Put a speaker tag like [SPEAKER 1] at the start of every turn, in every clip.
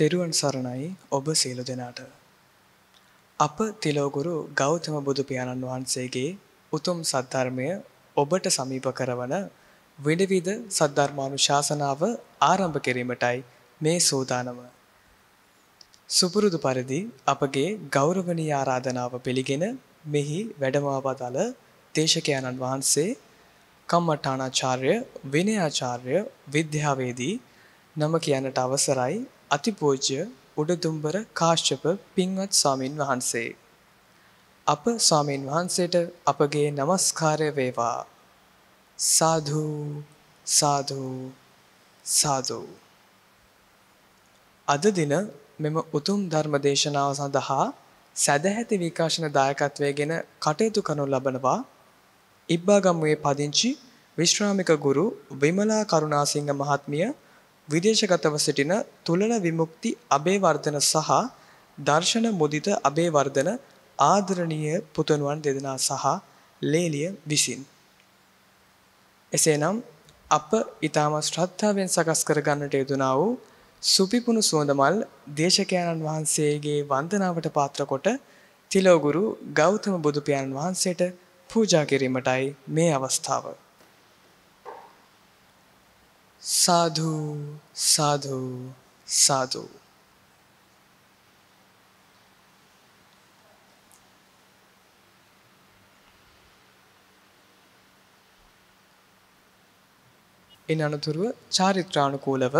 [SPEAKER 1] තෙරුවන් සරණයි ඔබ සියලු දෙනාට. අප තිලෝගුරු ගෞතම බුදු පියාණන් වහන්සේගේ උතුම් සද්ධර්මය ඔබට සමීප කරවන විවිධ සද්ධර්මානුශාසනාව ආරම්භ කිරීමටයි මේ සූදානම. සුපුරුදු පරිදි අපගේ ගෞරවනීය ආරාධනාව පිළිගෙන මෙහි වැඩමවපතල දේශකයන්න් වහන්සේ කම්මඨානාචාර්ය විනයාචාර්ය විද්‍යාවේදී නම කියන්නට අවසරයි අතිපූජ්‍ය උඩදුම්බර කාශ්‍යප පින්වත් ස්වාමින් වහන්සේ. අප ස්වාමින් වහන්සේට අපගේ নমස්කාරය වේවා. සාදු සාදු සාදු. අද දින මෙම උතුම් ධර්ම දේශනාව සඳහා සදැහැති විකාශන දායකත්වයේගෙන කටයුතු කරනු ලබනවා ඉබ්බාගම්මුවේ පදිංචි විශ්‍රාමික ගුරු විමලා කරුණාසිංහ මහත්මිය විදේශගතව සිටින තුලන විමුක්ති අබේවර්ධන සහ දර්ශන මුදිත අබේවර්ධන ආදරණීය පුතණුවන් දෙදෙනා සහ ලේලිය විසින් එසේනම් අප ඊටම ශ්‍රද්ධාවෙන් සකස් කර ගන්නට යෙදුනා වූ සුපිපුණු සුවඳමල් දේශකයන්න් වහන්සේගේ වන්දනාවට පාත්‍ර කොට තිලෝගුරු ගෞතම බුදු පියාණන් වහන්සේට පූජා කිරීමටයි මේ අවස්ථාව साधु साधु साधु ඉන් අනතුරුව චාරිත්‍රානුකූලව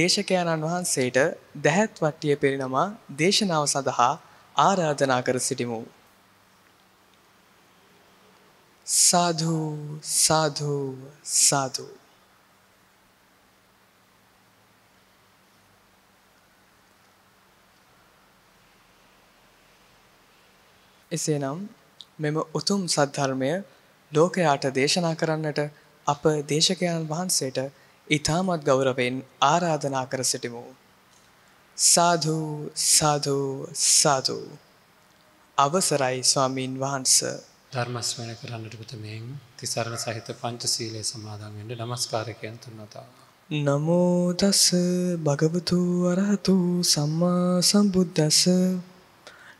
[SPEAKER 1] දේශකයාණන් වහන්සේට දැහැත් වට්ටිය පෙරනමා දේශනාව සඳහා ආරාධනා කර සිටිමු. සාධු සාධු සාධූ එසේනම් මෙම උතුම් සද්ධර්මය ලෝකයාට දේශනා කරන්නට අප දේශකයන් වහන්සේට ඊ타මත් ගෞරවයෙන් ආරාධනා කර සිටිමු. සාදු සාදු සාදු. අවසරයි ස්වාමින් වහන්ස. ධර්ම ශ්‍රවණය කරන්නට
[SPEAKER 2] පුතමෙන් තිසරණ සහිත පංචශීලයේ සමාදන් වෙන්න নমස්කාරකයන් තුනතාව.
[SPEAKER 1] නමෝ තස් භගවතු අරහතු සම්මා සම්බුද්දස්ස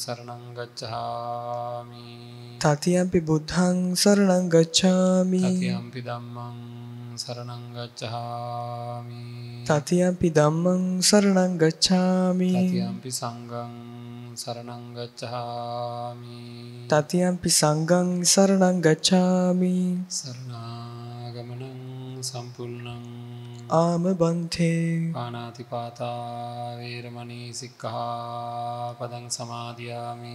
[SPEAKER 2] සරණං ගච්ඡාමි
[SPEAKER 1] තතියම්පි බුද්ධං සරණං ගච්ඡාමි තතියම්පි
[SPEAKER 2] ධම්මං සරණං ගච්ඡාමි
[SPEAKER 1] තතියම්පි ධම්මං සරණං ගච්ඡාමි තතියම්පි
[SPEAKER 2] සංඝං සරණං ගච්ඡාමි
[SPEAKER 1] තතියම්පි සංඝං සරණං ගච්ඡාමි
[SPEAKER 2] සරණාගමනං සම්පූර්ණං
[SPEAKER 1] ආම බන්තේ
[SPEAKER 2] පානාතිපාතා වේරමණී සික්ඛා පදං සමාදියාමි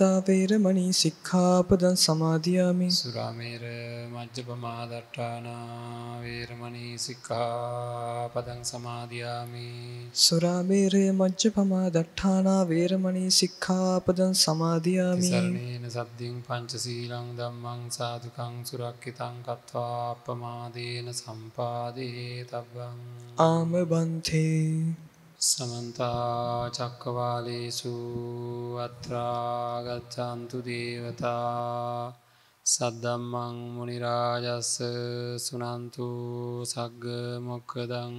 [SPEAKER 1] සික්ඛාපදං වේරමණී සික්ඛාපදං සමාදියාමි
[SPEAKER 2] සුරාමේර මජ්ජපමා දට්ඨානා වේරමණී සික්ඛාපදං සමාදියාමි
[SPEAKER 1] සුරාමේර මජ්ජපමා දට්ඨානා වේරමණී සික්ඛාපදං සමාදියාමි සරණේන
[SPEAKER 2] සද්දින් පංචශීලං ධම්මං සාදුකං සුරක්ඛිතං කତ୍වා අප්පමාදේන සම්පාදේ තබ්බං
[SPEAKER 1] ආම බන්තේ
[SPEAKER 2] සමන්තා චක්කවාලේසු අත්‍රාගච්ඡන්තු දේවතා සද්දම්මං මුනිරාජස්ස සුනන්තු සග්ග මොක්කදං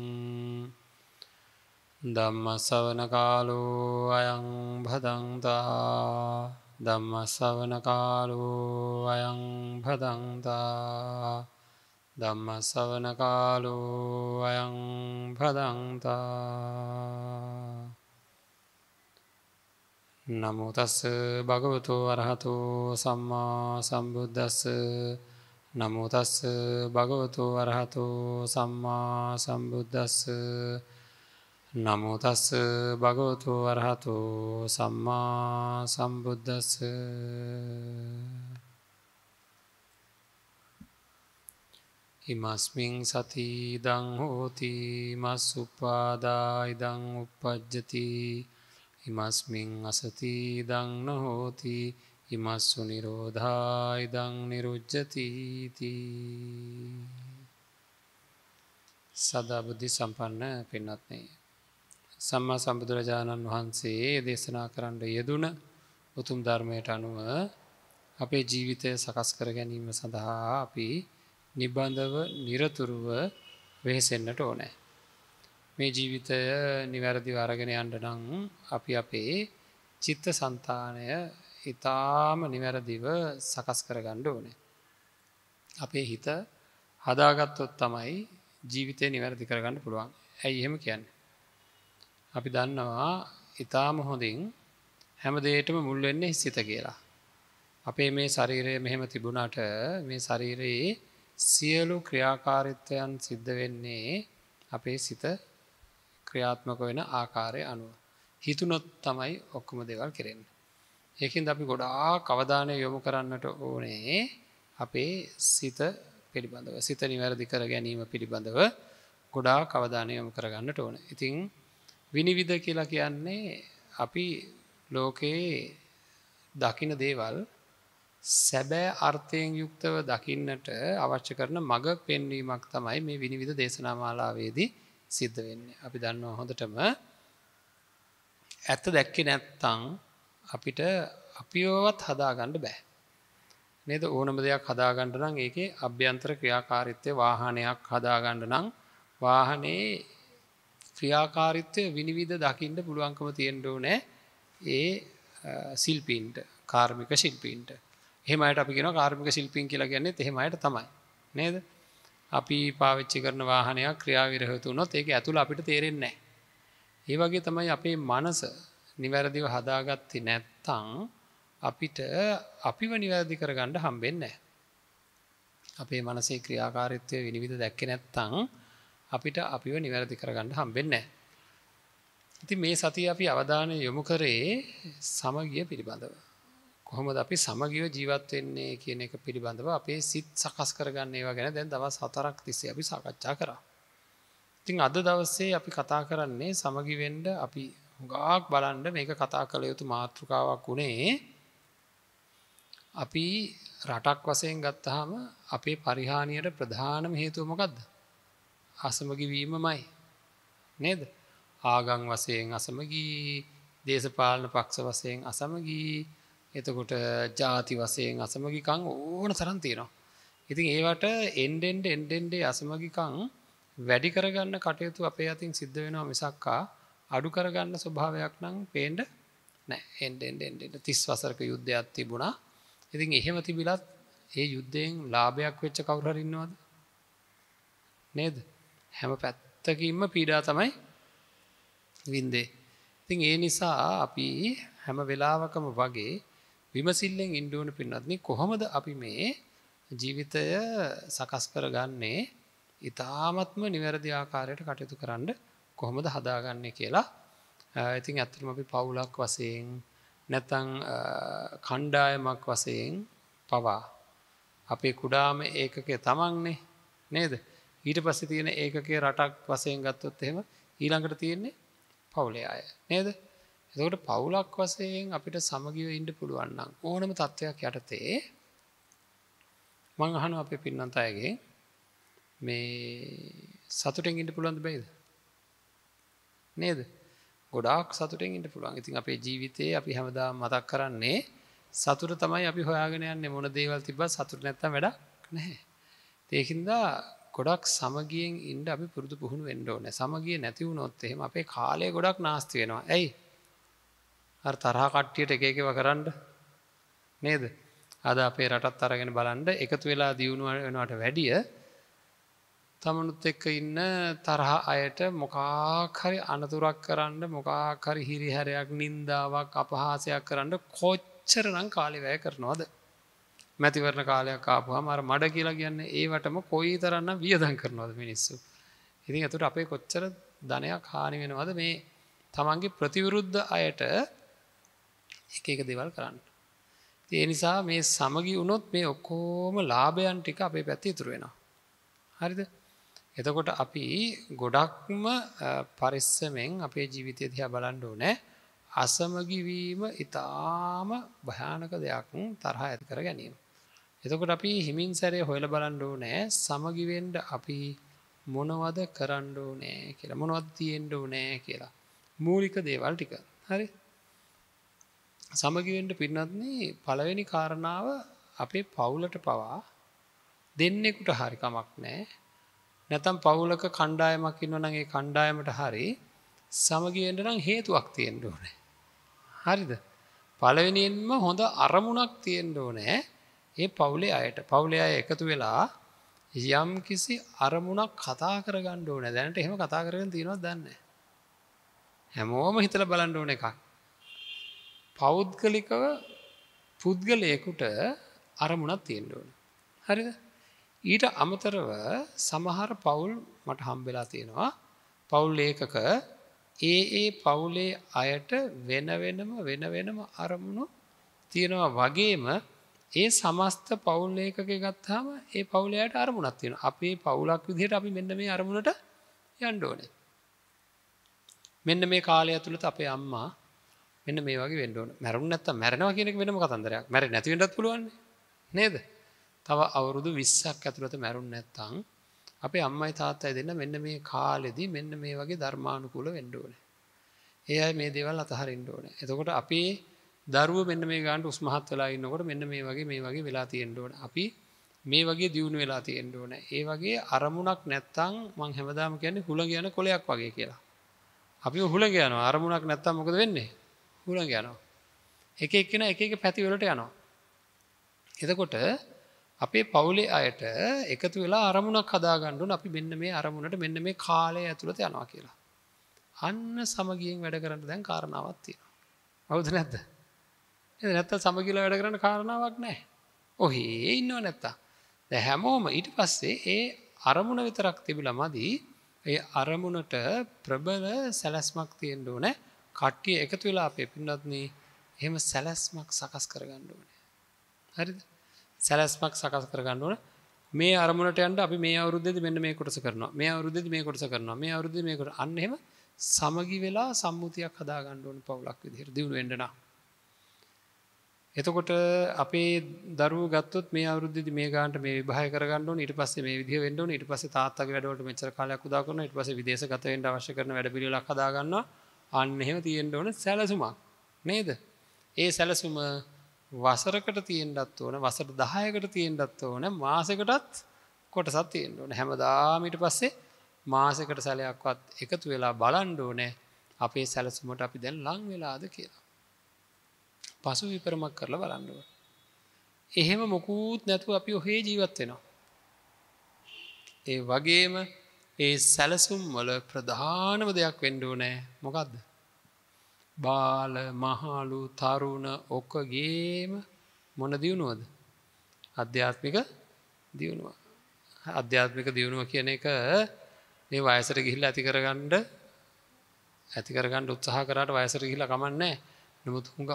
[SPEAKER 2] දම්ම සවන කාලෝ අයං භදන්තා දම්ම සවන කාලෝ අයං භදන්තා ධම්මස්සවන කාලෝ අයං පදන්තා නමුතස්ස භගවතු වරහතු සම්මා සම්බුද්ධස්ස නමුතස්ස භගවතු වරහතු සම්මා සම්බුද්ධස්ස නමුතස්ස භගවතු වරහතු සම්මා සම්බුද්ධස්ස ඉමස්මිං සතිදං හෝති මස් උපාදායිදං උපපජ්ජති ඉමස්මිං අසතිදං නොහෝති ඉමස්සු නිරෝධායිදං නිරුජ්ජතීති සදාබුද්ධි සම්පන්න පෙන්නත්නේ. සම්මා සම්බුදුරජාණන් වහන්සේ දේශනා කරන්න යෙදුන උතුම් ධර්මයට අනුව අපේ ජීවිතය සකස් කර ගැනීම සඳහා අපි නිබන්ධව නිරතුරුව වෙහෙසෙන්න්නට ඕනෑ. මේ ජීවිතය නිවැරදි අරගෙන අන්ඩනං අපි අපේ චිත්ත සන්තානය ඉතාම නිවැරදිව සකස් කරගණ්ඩ ඕනේ. අපේ හිත හදාගත්තොත් තමයි ජීවිතය නිවැරදි කරගන්න පුළුවන් ඇයි එහෙම කියන්න. අපි දන්නවා ඉතාම හොඳින් හැමදේටම මුල්වෙන්නේ සිත කියලා. අපේ මේ ශරීරය මෙහෙම තිබුණට මේ ශරීරයේ සියලු ක්‍රියාකාරිත්වයන් සිද්ධ වෙන්නේ අපේ සිත ක්‍රියාත්මක වෙන ආකාරය අනුව. හිතුනොත් තමයි ඔක්කොම දෙවල් කෙරෙන්න. ඒකින් අපි ගොඩා කවධානය යොමු කරන්නට ඕනේ අපේ සිත පිළිබඳව සිත නිවැරදි කර ගැනීම පිළිබඳව ගොඩා කවධානය යොමු කරගන්නට ඕන. ඉතිං විනිවිධ කියලා කියන්නේ අපි ලෝකයේ දකින දේවල් සැබෑ අර්ථයෙන් යුක්තව දකින්නට අවශ්‍ය කරන මඟ පෙන්වීමක් තමයි මේ විනිවිධ දේශනාමාලාවේදී සිද්ධ වෙන්න. අපි දන්නවා හොඳටම ඇත්ත දැක්කෙ නැත්තං අපිට අපිෝවත් හදාගණ්ඩ බෑ. නේද ඕනම දෙයක් හදාගණ්ඩ නම් ඒකේ අභ්‍යන්තර ක්‍රියාකාරිත්වය වාහනයක් හදාගණ්ඩ නම් වාහනේ ක්‍රියාකාරිත්වය විනිවිධ දකිින්ට පුළුවන්කම තියෙන්ඩෝ නෑ ඒ සිල්පීන්ට කාර්මික ශිල්පීන්ට හෙමයට අපි කියෙන කාර්මික ශිල්පීන් කියලා කියන්නේ එහෙමයට තමයි නේද අපි පාවිච්චි කරන වාහනයක් ක්‍රියාවිරහතු නොත් ඒක ඇතුළ අපිට තේරෙන්නේ ඒ වගේ තමයි අපේ මනස නිවැරදිව හදාගත්ති නැත්තං අපිට අපිව නිවැරදි කරගණ්ඩ හම්බෙන්න අපේ මනසේ ක්‍රියාකාරිත්වය විනිවිධ දැක්ක නැත්තං අපිට අපිව නිවැරදි කරගණ්ඩ හම්බෙන්න ඉති මේ සති අපි අවධානය යොමු කරේ සමගිය පිළිබඳව කොහොමද අපි සමගියව ජීවත් වෙන්නේ කියන එක පිළිබඳව අපේ සිත් සකස් කරගන්න ඒවා ගැන දැන් දවස් හතරක් තිස්සේ අපි සාකච්ඡා කරා. ඉතින් අද දවස්සේ අපි කතා කරන්නේ සමගිවෙන්ඩ අපි හුඟාක් බලන්ඩ මේක කතා කළ යුතු මාතෘකාවක් වුණේ අපි රටක් වසයෙන් ගත්තහම අපේ පරිහානියට ප්‍රධානම හේතුවමකක්ද. අසමගිවීමමයි නේද ආගං වසයෙන් අසමගී දේශපාලන පක්ෂ වසයෙන් අසමගී එතකොට ජාති වසයෙන් අසමගිකං ඕන තරන් තියෙනවා. ඉතින් ඒවට එන්ඩෙන්ඩ එන්ඩෙන්ඩේ අසමගිකං වැඩි කරගන්න කටයුතු අපේ අතින් සිද්ධ වෙනවා මිසක්කා අඩු කරගන්න ස්වභාවයක් නම් පේන්ඩ එන්ඩෙන්ඩෙන්ඩ තිස් වසරක යුද්ධයක් තිබුණා ඉතින් එහෙම තිබිලත් ඒ යුද්ධයෙන් ලාභයක් වෙච්ච කවුරරින්නවාද නේද හැම පැත්තකින්ම පීඩා තමයි වින්දේ. ඉතින් ඒ නිසා අපි හැම වෙලාවකම වගේ විමසිල්ලෙන් ඉන්න ඕන පින්වත්නි කොහොමද අපි මේ ජීවිතය සකස් කරගන්නේ ඊ타ත්ම නිවැරදි ආකාරයට කටයුතු කරන්න කොහොමද හදාගන්නේ කියලා ඉතින් ඇත්තටම අපි පවුලක් වශයෙන් නැත්නම් කණ්ඩායමක් වශයෙන් පවා අපේ කුඩාම ඒකකේ තමන්නේ නේද ඊට පස්සේ තියෙන ඒකකේ රටක් වශයෙන් ගත්තොත් එහෙම ඊළඟට තියෙන්නේ පවුලේ අය නේද එතකොට පවුලක් වසයෙන් අපිට සමගිව ඉන්ඩ පුළුවන්නම් ඕනම තත්ත්වයක් යටතේ මං අහන අප පින්නන්ත අයගේ මේ සතුටෙන් ඉට පුළන්ද බේද නේද ගොඩක් සතුටෙන් ඉට පුළුවන් ඉතින් අපේ ජීවිතයේ අපි හැමදා මතක් කරන්නේ සතුට තමයි අපි හොයාගෙනයන්න මොන දේවල් තිබ සතුට නැත්ත වැඩක් නැහැ ඒකින්දා ගොඩක් සමගියෙන් ඉන්ඩ අපි පුරදු පුහුණු වෙන්ඩෝන සමගිය නැතිවුණොත් එහෙම අපේ කාලය ගොඩක් නාස්ති වෙනවා ඇයි අ තරහා කට්ටියට එක එකව කරන්න නේද අද අපේ රටත් අරගෙන බලන්ඩ එකතු වෙලා දියුණුව වෙනට වැඩිය තමනුත් එක්ක ඉන්න තරහා අයට මොකාහරි අනතුරක් කරන්න මොකාහරි හිරිහැරයක් නින්දාවක් අපහාසයක් කරන්න කොච්චරනම් කාලිවැය කරනවාද මැතිවරණ කාලයක් ආපුහම අර මඩ කියලා කියන්න ඒවටම කොයි තරන්න වියදන් කරනවද මිනිස්සු. ඉතින් ඇතුට අපේ කොච්චර ධනයක් හානි වෙනවද මේ තමන්ගේ ප්‍රතිවිරුද්ධ අයට එක එක දෙවල් කරන්න. ඒ නිසා මේ සමගි වුණොත් මේ ඔක්කෝම ලාභයන් ටික අපේ පැත්ති ඉතුරු වෙනවා. හරිද එතකොට අපි ගොඩක්ම පරිස්සමෙන් අපේ ජීවිතය දිහා බලන්ඩ ඕනෑ අසමගිවීම ඉතාම භයානක දෙයක් තරහා ඇත් කර ගැනීම. එතකොට අපි හිමින් සැරේ හොයල බලන්ඩෝ නෑ සමගිවෙන්ඩ අපි මොනවද කරණ්ඩෝ නෑ කියලා මොනවත් තියෙන්ඩෝ නෑ කියලා. මූලික දේවල් ටික හරි සමගිවෙන්ට පින්නත්න්නේ පළවෙනි කාරණාව අපේ පවුලට පවා දෙන්නෙකුට හරිකමක් නෑ නැතම් පවුලක කණ්ඩායමක් ඉන්නනගේ කණ්ඩායමට හරි සමගියෙන්ට නම් හේතුවක් තියෙන්ට ඕනෑ. හරිද පලවෙනියෙන්ම හොඳ අරමුණක් තියෙන්ට ඕනෑ ඒ පවුලේ අයට පවුලේ අය එකතු වෙලා යම් කිසි අරමුණක් කතා කරගන්න ඕන දැනට එහෙම කතා කරගෙන තියෙනවා දන්න. හැමෝම හිතල බලන්ඩ ඕන එකක් පෞද්ගලිකව පුද්ගලයකුට අරමුණක් තියෙන්ඩුවන. හරිද ඊට අමතරව සමහර පවුල් මට හම්බෙලා තියෙනවා පවුල් ඒකක ඒ ඒ පවුලේ අයට වෙනවෙනම වෙනවෙනම අරමුණු තියෙනවා වගේම ඒ සමස්ත පවුල් ඒකක ගත්හම ඒ පවුලයට අරමුණක් තියෙන අපේ පවුලක් විදිහට අපි මෙන්න මේ අරමුණට යන්ඩෝනේ මෙන්න මේ කාලය ඇතුළට අපේ අම්මා මෙන්න මේ වගේ වෙන්ඩෝන මැරුන් නැත්ත මැරෙනවා කියනක වෙනම කතන්දරයක් මැර නැතිවෙටත් පුළුවන් නේද තව අවුරුදු විස්සක් ඇතුළත මැරුන් නැත්තං අපේ අම්මයි තාත්තයි දෙන්න මෙන්න මේ කාලෙදී මෙන්න මේ වගේ ධර්මානුකූල වෙන්ඩෝන ඒ අයි මේ දෙවල් අතහර ඉන්ඩෝන එතකොට අපේ දරුව මෙන්න මේ ගාන්ට උස්මහත් වෙලා ඉන්නකොට මෙන්න මේ වගේ මේ වගේ වෙලා තියෙන්ඩෝන අපි මේ වගේ දියුණු වෙලා තියෙන්ට ඕන ඒ වගේ අරමුණක් නැත්තං මං හැමදාම කියන්නේ හුළ කියන කොලයක් වගේ කියලා. අපි හුළ කියන අරමුණක් නැත්තම් මොකද වෙන්නේ හුළඟ යනවා. එක එක්කෙන එක එක පැතිවලට යනවා. එතකොට අපේ පවුලේ අයට එකතු වෙලා අරමුණක් හදාගණ්ඩුන් අපි මෙන්න මේ අරමුණට මෙන්න මේ කාලය ඇතුළත යනවා කියලා. අන්න සමගියෙන් වැඩ කරන්න දැන් කාරණාවත් තියෙනවා. අවුද නැද්ද. එ නැත්ත සමගිල වැඩ කරන්න කාරණාවක් නෑ. ඔහේ ඉන්නව නැත්තා. හැමෝම ඊට පස්සේ ඒ අරමුණ විතරක් තිබිල මදී ඒ අරමුණට ප්‍රබල සැලැස්මක් තියෙන්ඩෝ නෑ කට්ටිය එකතු වෙලා අපේ පින්නත්න එහෙම සැලැස්මක් සකස් කරගන්න ඕන හරි සැලැස්මක් සකස් කරගන්න ඕන මේ අරමුණටයන්ට අපි මේ අවුද්ධ මෙන්න මේ කොටස කරන මේ අවුද්ධ මේ කොටස කරන මේ අවුද්ධ මේකට අන්නෙම සමගි වෙලා සම්මුතියක් හදාගන්න ඕන පවුලක් විදිර දියුණු වෙඩනා එතකොට අපේ දරු ගත්තොත් මේ අවුද්ධ මේ ගාන්ට මේ විභාය කරගන්න ඉට පස මේ විදි වෙන්ඩ ඉට පස තාත්තක වැඩට මෙචර කාලයක් දාකරන ඉට පස විදේශගතවෙන්ට අවශ්‍ය කරන වැඩිලක් හදාගන්නවා අන්න එහෙම තියෙන්ට ඕන සැලසුමක් නේද ඒ සැලසුම වසරකට තියෙන්ටත් ඕන වසට දහයකට තියෙන්ටත් ඕන මාසකටත් කොටසත් තියෙන්ට ඕන හැමදාමීට පස්සේ මාසකට සැලයක්වත් එකතු වෙලා බලන්ඩ ඕනෑ අපේ සැලසුමට අපි දැන් ලං වෙලාද කියලා පසු විපරමක් කරලා බලන්නුව එහෙම මොකූත් නැතුව අපි ඔහේ ජීවත් වෙනවා ඒ වගේම ඒ සැලසුම් වල ප්‍රධානම දෙයක් වෙන්ඩෝ නෑ මොකක්ද. බාල මහාලු තරුණ ඔක්කගේම මොන දියුණුවද. අධ්‍යාත්මික දියුණුව. අධ්‍යාත්මික දියුණුව කියන එක ඒ වයසට ගිහිල්ල ඇතිකරගණ්ඩ ඇතිකරගණ්ඩ උත්සාහ කරට වයසට ගිහිල කමන්නෑ නමුත් හුඟක්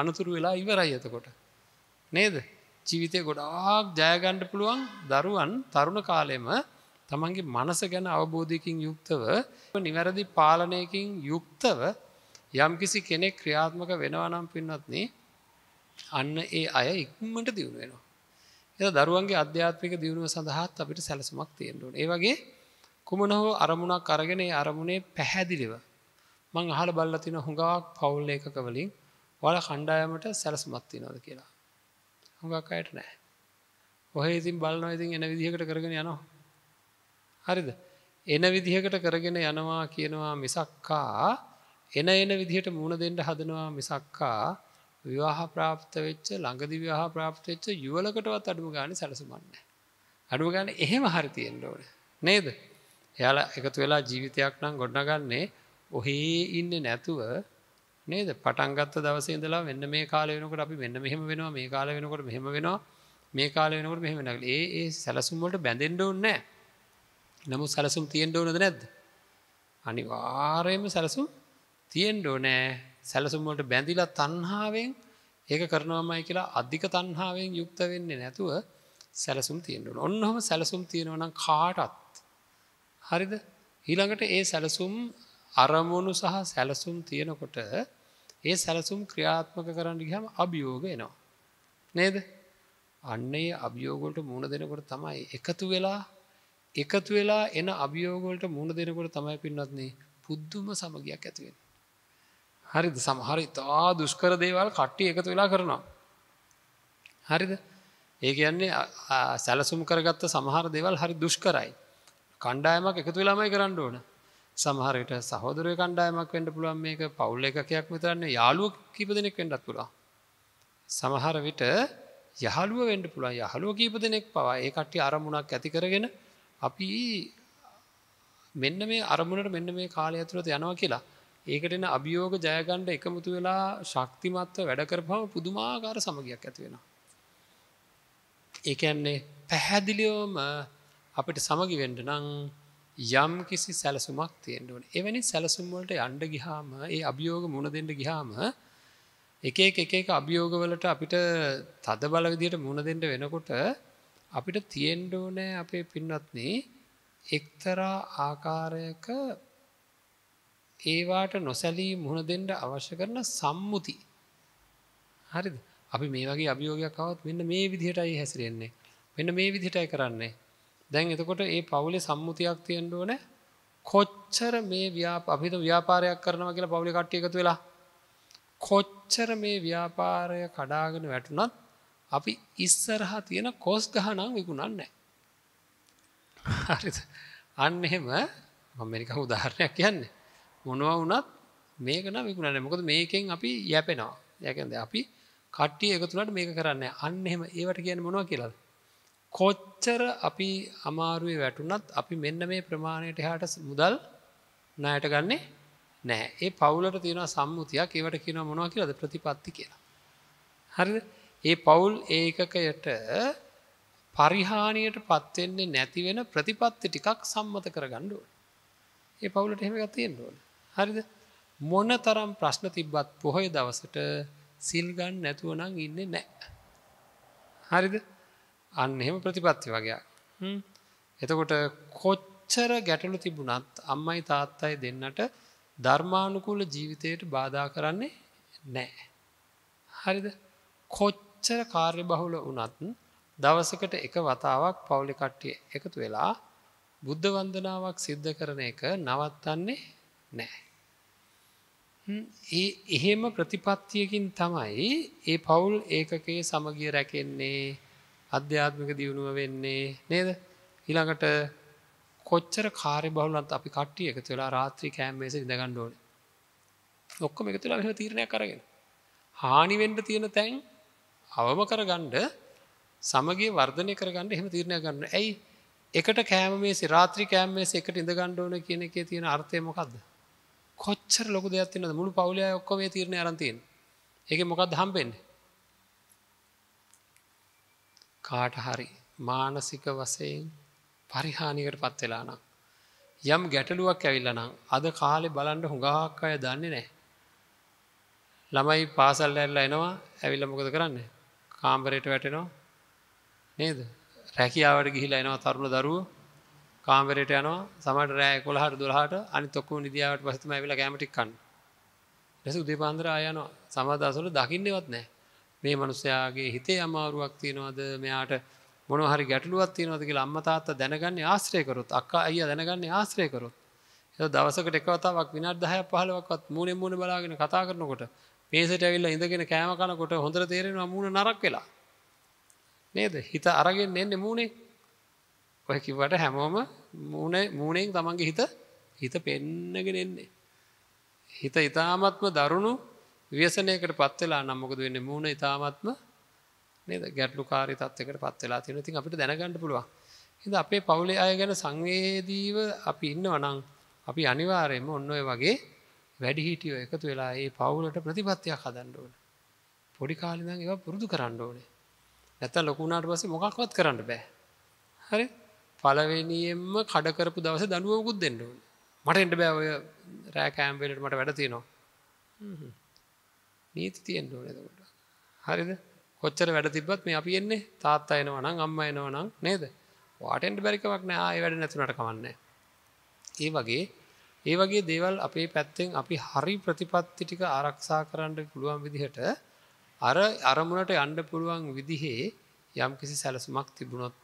[SPEAKER 2] අනතුරු වෙලා ඉවරයි ඇතකොට. නේද. ජීවිතය ගොඩාක් ජයගණ්ඩ පුළුවන් දරුවන් තරුණ කාලෙම තමන්ගේ මනස ගැන අවබෝධයකින් යුක්තව නිවැරදි පාලනයකින් යුක්තව යම්කිසි කෙනෙක් ක්‍රියාත්මක වෙනවනම් පින්නත්න අන්න ඒ අය ඉක්මට දියුණු වෙනවා. එ දරුවන්ගේ අධ්‍යාත්මික දියුණුව සඳහත් අපිට සැලසුමක් තියෙන්ටුන් ඒවගේ කුමන හෝ අරමුණක් අරගෙන අරමුණේ පැහැදිලිව මං අහල බල්ලතින හුඟක් පවුල් ඒකකවලින් වල කණ්ඩායමට සැලසුමත්ති නොද කියලා. හුඟක් අයට නෑ. ඔහ ඉතින් බලන්න ඉතින් එන විදිහකට කරගෙන යනවා හරිද එන විදිහකට කරගෙන යනවා කියනවා මිසක්කා එන එන විදිහට මුණ දෙෙන්ට හදනවා මිසක්කා විවාහ ප්‍රාප්ත වෙච්ච ළඟදි විවාහ ප්‍රාප්තවෙච්ච යුවලකටවත් අඩුම ගානි සැලසුමන්න අඩුම ගාන එහෙම හරිතියෙන් ඕන නේද එයාලා එකතු වෙලා ජීවිතයක් නම් ගොඩනගන්නේ ඔහේ ඉන්න නැතුව නේද පටන්ගත්ත දවසේදලා වෙන්න මේ කාල වෙනකට අපි වෙන්න මෙහෙම වෙනවා මේ කාල වෙනකොට මෙහෙම වෙනවා මේ කාල වෙනකට මෙහෙමෙනක් ඒ සැලසුම්වලට බැඳෙන්ඩ ඕන්නෑ නමු සැලසුම් තියෙන් ඕනද නැද්ද. අනිවාර්යම සැලසුම් තියෙන් ඕනෑ සැලසුම්වලට බැඳිලා තන්හාාවෙන් ඒක කරනවාමයි කියලා අධික තන්හාාවෙන් යුක්ත වෙන්නේ නැතුව සැලසුම් තියෙන්ටුන ඔන්නහම සැලසුම් තියෙනවනම් කාටත් හරිද ඊළඟට ඒ සැලසුම් අරමුණු සහ සැලසුම් තියෙනකොට ඒ සැලසුම් ක්‍රියාත්මක කරන්න ගහම අභියෝග එනවා නේද අන්නේ අභියෝගොලට මුණ දෙනකොට තමයි එකතු වෙලා එකතු වෙලා එන අභියෝගොලට මුණ දෙනකොට තමයි පින්නත්න්නේ පුද්දුම සමගයක් ඇතිවෙන්. හරිද සමහරි තා දුෂ්කර දේවල් කට්ටි එකතු වෙලා කරනවා. හරිද ඒ කියන්නේ සැලසුම් කරගත්ත සමහර දෙවල් හරි දුෂ්කරයි. කණ්ඩායමක් එකතු වෙලාමයි කරන්න ඕන සමහරට සහෝදරය කණ්ඩායමක් වෙන්ඩ පුළුවන් මේක පවුල්ල එකකයක් මෙතරන්නේ යාලුව කීප දෙනෙක් වෙන්ඩත් පුළා. සමහර විට යහළුව වෙන්ඩ පුළන් යහළුව කීප දෙනෙක් පවා ඒ කට්ටි අරමුණක් ඇති කරගෙන අපි මෙන්න මේ අරමුණට මෙන්න මේ කාලය ඇතුළත යනවා කියලා ඒකටන අභියෝග ජයගණ්ඩ එකමුතු වෙලා ශක්තිමත්ව වැඩකරපම පුදුමාකාර සමගයක් ඇතිවෙන. ඒකන්නේ පැහැදිලියෝම අපිට සමගි වෙන්ඩ නං යම් කිසි සැලසුමක් තියෙන්ටුවන එවැනි සැලසුම්වලට අන්ඩ ගිහාම ඒ අභියෝග මුණ දෙෙන්ට ගිහාම එක එක එක අභියෝගවලට අපිට තද බලවිදියට මුණ දෙෙන්ට වෙනකොට අපිට තියෙන්ඩෝනෑ අපේ පින්නත්න එක්තරා ආකාරයක ඒවාට නොසැලී මුහුණ දෙෙන්ට අවශ්‍ය කරන සම්මුති හරිද අපි මේ වගේ අභියෝගයක් කවත් මෙන්න මේ විදිහටයි හැසිරෙන්නේ මෙන්න මේ විදිහටයි කරන්නේ දැන් එතකොට ඒ පවුලේ සම්මුතියක් තියෙන්ඩ ඕන කොච්චර මේ ව්‍යා අපිත ව්‍යාපාරයක් කරනවා කියලා පවුලි කට්ටිය එකතු වෙලා කොච්චර මේ ව්‍යාපාරය කඩාගෙන වැටුනත් අපි ඉස්සරහා තියෙන කෝස් ගහනම් විකුණන්නේ හරිද අන්න එහෙම මමරික උදාහරණයක් කියන්නේ මොනව වුණත් මේක නම් විකුණන්නේ මොකද මේකෙන් අපි යැපෙනවා යකන්ද අපි කට්ටිය එකතුලට මේක කරන්නේ අන්න එහෙම ඒවට කියන්නේ මොනවා කියලාද කොච්චර අපි අමාරුවේ වැටුණත් අපි මෙන්න මේ ප්‍රමාණයට එහාට මුදල් ණයට ගන්නේ නැහැ. ඒ පවුලට තියෙනවා සම්මුතියක් ඒවට කියනවා මොනවා කියලාද ප්‍රතිපත්ති කියලා. හරිද? ඒ පවුල් ඒකකයට පරිහානියට පත්වෙන්නේ නැති වෙන ප්‍රතිපත්ති ටිකක් සම්මත කරගණ්ඩුව. ඒ පවුලට හෙම ගතියෙන් ඕන. හරිද මොන තරම් ප්‍රශ්න තිබ්බත් පොහොය දවසට සිල්ගන්න නැතුවනං ඉන්න නෑ. හරිද අන්න එහෙම ප්‍රතිපත්ති වගේ. එතකොට කොච්චර ගැටලු තිබුණත් අම්මයි තාත්තයි දෙන්නට ධර්මානුකූල ජීවිතයට බාධා කරන්නේ නෑ. හරිද කොච්ච කොච්චර කාර්ය බහුල වනත් දවසකට එක වතාවක් පවුලි කට්ටිය එකතු වෙලා බුද්ධ වන්දනාවක් සිද්ධ කරන එක නවත්තන්නේ නෑ. ඒ එහෙම ප්‍රතිපත්තියකින් තමයි ඒ පවුල් ඒකකේ සමගිය රැකෙන්නේ අධ්‍යාත්මික දියුණුව වෙන්නේ නේද ඊළඟට කොච්චර කාරය බහුලත් අපි කට්ටිය එක තුලා රාත්‍රී කෑම්මේස ඉඳගණ්ඩෝන ඔක්කොම එක තුලා මෙ තීරණය කරගෙන හානිවෙන්ඩ තියෙන තැන් අවම කරගණ්ඩ සමගේ වර්ධනය කරගන්න එහෙම තිරණය ගන්න ඇයි එකට කෑම මේ රාත්‍රි කෑමේ එකට ඉඳ ගණ්ඩෝන කියන එක තියෙන අර්ථය මොකක්ද කොච්චර ලොක දෙයක් තින මුළු පවුලය ඔක්කොේ තිරණය අරන්තියෙන් එක මොකක් හම්බෙන්නේ කාට හරි මානසික වසයෙන් පරිහානිකට පත් වෙලානම් යම් ගැටලුවක් ඇවිල්ලනම් අද කාලෙ බලන්ඩ හුඟාක් අය දන්නේ නෑ ළමයි පාසල් ඇල්ල එනවා ඇවිල්ල මොකද කරන්නේ කාම්බරයට වැටෙනවා නේද රැකියාවට ගිහිලා එනවා තරුණ දරුව කාම්බරයට යනවා සමට රෑ කොළහට දුරහට අනි තොක්කු නිදියාවට පසතුම ඇවිල කෑමටික්කන්න ලෙස උදේපාන්දර ආයන සමාදසල දකින්නවත් නෑ මේ මනුස්සයාගේ හිතේ අමාරුවක් තියෙනවද මෙයාට මොනහරි ගැටලුවත් තියෙනවදගේ අම්මතාත්ත දැනගන්න ආශ්‍රයකරොත් අක්කා අය දැනගන්න ආශ්‍රයකරොත් එ දවසකට එකවතාවක් විනාට දහය පහලවක්ත් මූුණෙන් මුණ බලාගෙන කතා කරනකොට පේසට ඇවිල්ල ඉඳගෙන කෑම කනකොට හොඳර තේරෙන මූුණ නරක් වෙලා නේද හිත අරගෙන් එන්න මූුණේ ඔය කිවට හැමෝම මූුණ මූුණෙන් තමන්ගේ හිත හිත පෙන්නගෙන එන්නේ හිත ඉතාමත්ම දරුණු ව්‍යසනයකට පත්වෙලා නම්මකද වෙන්න මූුණ ඉතාමත්ම නද ගැටලු කාරි තත්වකට පත්වෙලා තියෙන ති අපිට දැනගන්නඩ පුළුවන් හිද අපේ පවුලේ අය ගැන සංවේදීව අපි ඉන්න වනං අපි අනිවාරයම ඔන්න ඔය වගේ වැඩිහිටියෝ එකතු වෙලා ඒ පවුලට ප්‍රතිපත්තියක් හදන්න ඕන. පොඩි කාලිදන් ඒවා පුරුදු කරන්න ඕනේ. නැත ලොකුණාට පස මොකක්වත් කරන්න බෑ. හරි පලවෙනියෙන්ම කඩකරපු දවස දනුවකුත් දෙන්න ඕන. මට එට බෑ ඔය රෑකෑම්වෙලට මට වැඩතිනවා. නීති තියෙන් ඕනකොට. හරිද කොච්චර වැඩ තිබත් මේ අපි එන්නේ තාත් අයනවනම් අම්ම එනවනම් නේද වාටෙන්ට බැරිකවක් නෑ ආය වැඩ නැතුනට කවන්නේ. ඒ වගේ ඒ වගේ දේවල් අපේ පැත්තෙන් අපි හරි ප්‍රතිපත්ති ටික ආරක්ෂා කරන්න පුළුවන් විදිහට අර අරමුණට අන්ඩ පුළුවන් විදිහේ යම් කිසි සැලසුමක් තිබුණොත්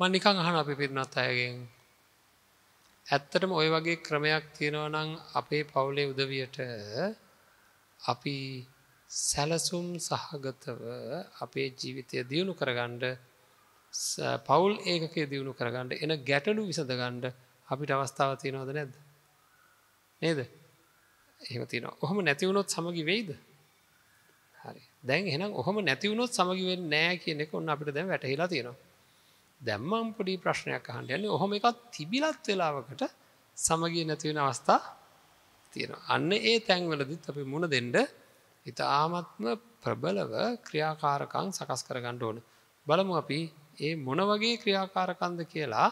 [SPEAKER 2] මනිකං අහන අපි පිරිනත් අයගෙන් ඇත්තටම ඔය වගේ ක්‍රමයක් තියෙනවනං අපේ පවුලේ උදවියට අපි සැලසුම් සහගතව අපේ ජීවිතය දියුණු කරගණ්ඩ පවුල් ඒකේ දියුණු කරගන්නඩ එන ගැටලු විසඳගණ්ඩ අපිට අවස්ථාව තියෙනවද නැද නේද එහෙම තියෙනවා ඔහොම නැතිවුණොත් සමගි වෙයිද හරි දැන් එහෙනම් ඔහොම නැතිවුණොත් සමගි වෙන්නේ නැහැ කියන එක ඔන්න අපිට දැන් වැටහිලා තියෙනවා දැම්මම් පොඩි ප්‍රශ්නයක් අහන්න යන්නේ ඔහොම එකක් තිබිලත් වෙලාවකට සමගිය නැති වෙන අවස්ථා තියෙනවා අන්න ඒ තැන්වලදිත් අපි මුණ දෙන්න ඉතාමත්ම ප්‍රබලව ක්‍රියාකාරකං සකස් කරගන්න ඕන බලමු අපි ඒ මොන වගේ ක්‍රියාකාරකන්ද කියලා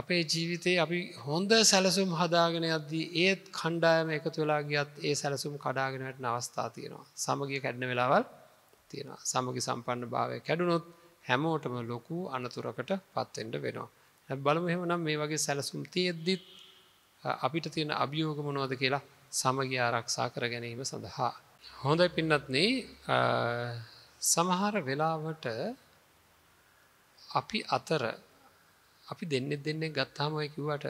[SPEAKER 2] අපේ ජීවිතයේ අපි හොඳ සැලසුම් හදාගෙන අද්දී ඒත් කණ්ඩායම එකතු වෙලා ගියත් ඒ සැලසුම් කඩාගෙනට නවස්ථා තියෙනවා සමගිය කැඩන වෙලාවල් තියෙන සමගි සම්පන්න භාවය කැඩුණොත් හැමෝටම ලොකු අනතුරකට පත්තෙන්ට වෙනවා හැ බලම හෙමනම් මේ වගේ සැලසුම් තියෙද්දිත් අපිට තියෙන අභියෝග මොනෝද කියලා සමගිය ආරක්ෂා කර ගැනීම සඳහා හොඳ පින්නත්න සමහර වෙලාවට අපි අතර අපි දෙන්නෙ දෙන්නේ ගත්තාමය කිවට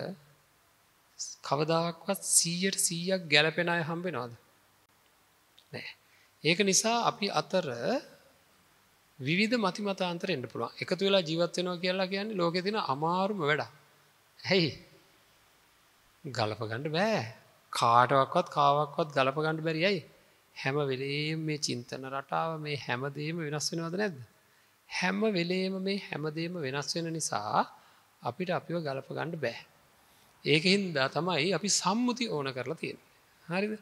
[SPEAKER 2] කවදාක්වත් සීයට සීයක් ගැලපෙන අය හම්බෙනවාද නෑ ඒක නිසා අපි අතර විධ මතිමතාන්තර එන්න පුළුව එකතු වෙලා ජීවත්වෙනවා කියලා කියන්නේ ලෝකෙ තින අමාරුම වැඩ හැයි ගලපගඩ බෑ කාටවක්වත් කාවක්වත් ගලපගණඩ බැරියයි හැම වෙලේ මේ චින්තන රටාව මේ හැමදේම වෙනස් වෙනවද නැද්ද හැම වෙලේම මේ හැමදේම වෙනස් වෙන නිසා අපිට අපිව ගලප ගණ්ඩ බෑ. ඒක හින්දා තමයි අපි සම්මුති ඕන කරලා තියෙන. හරිද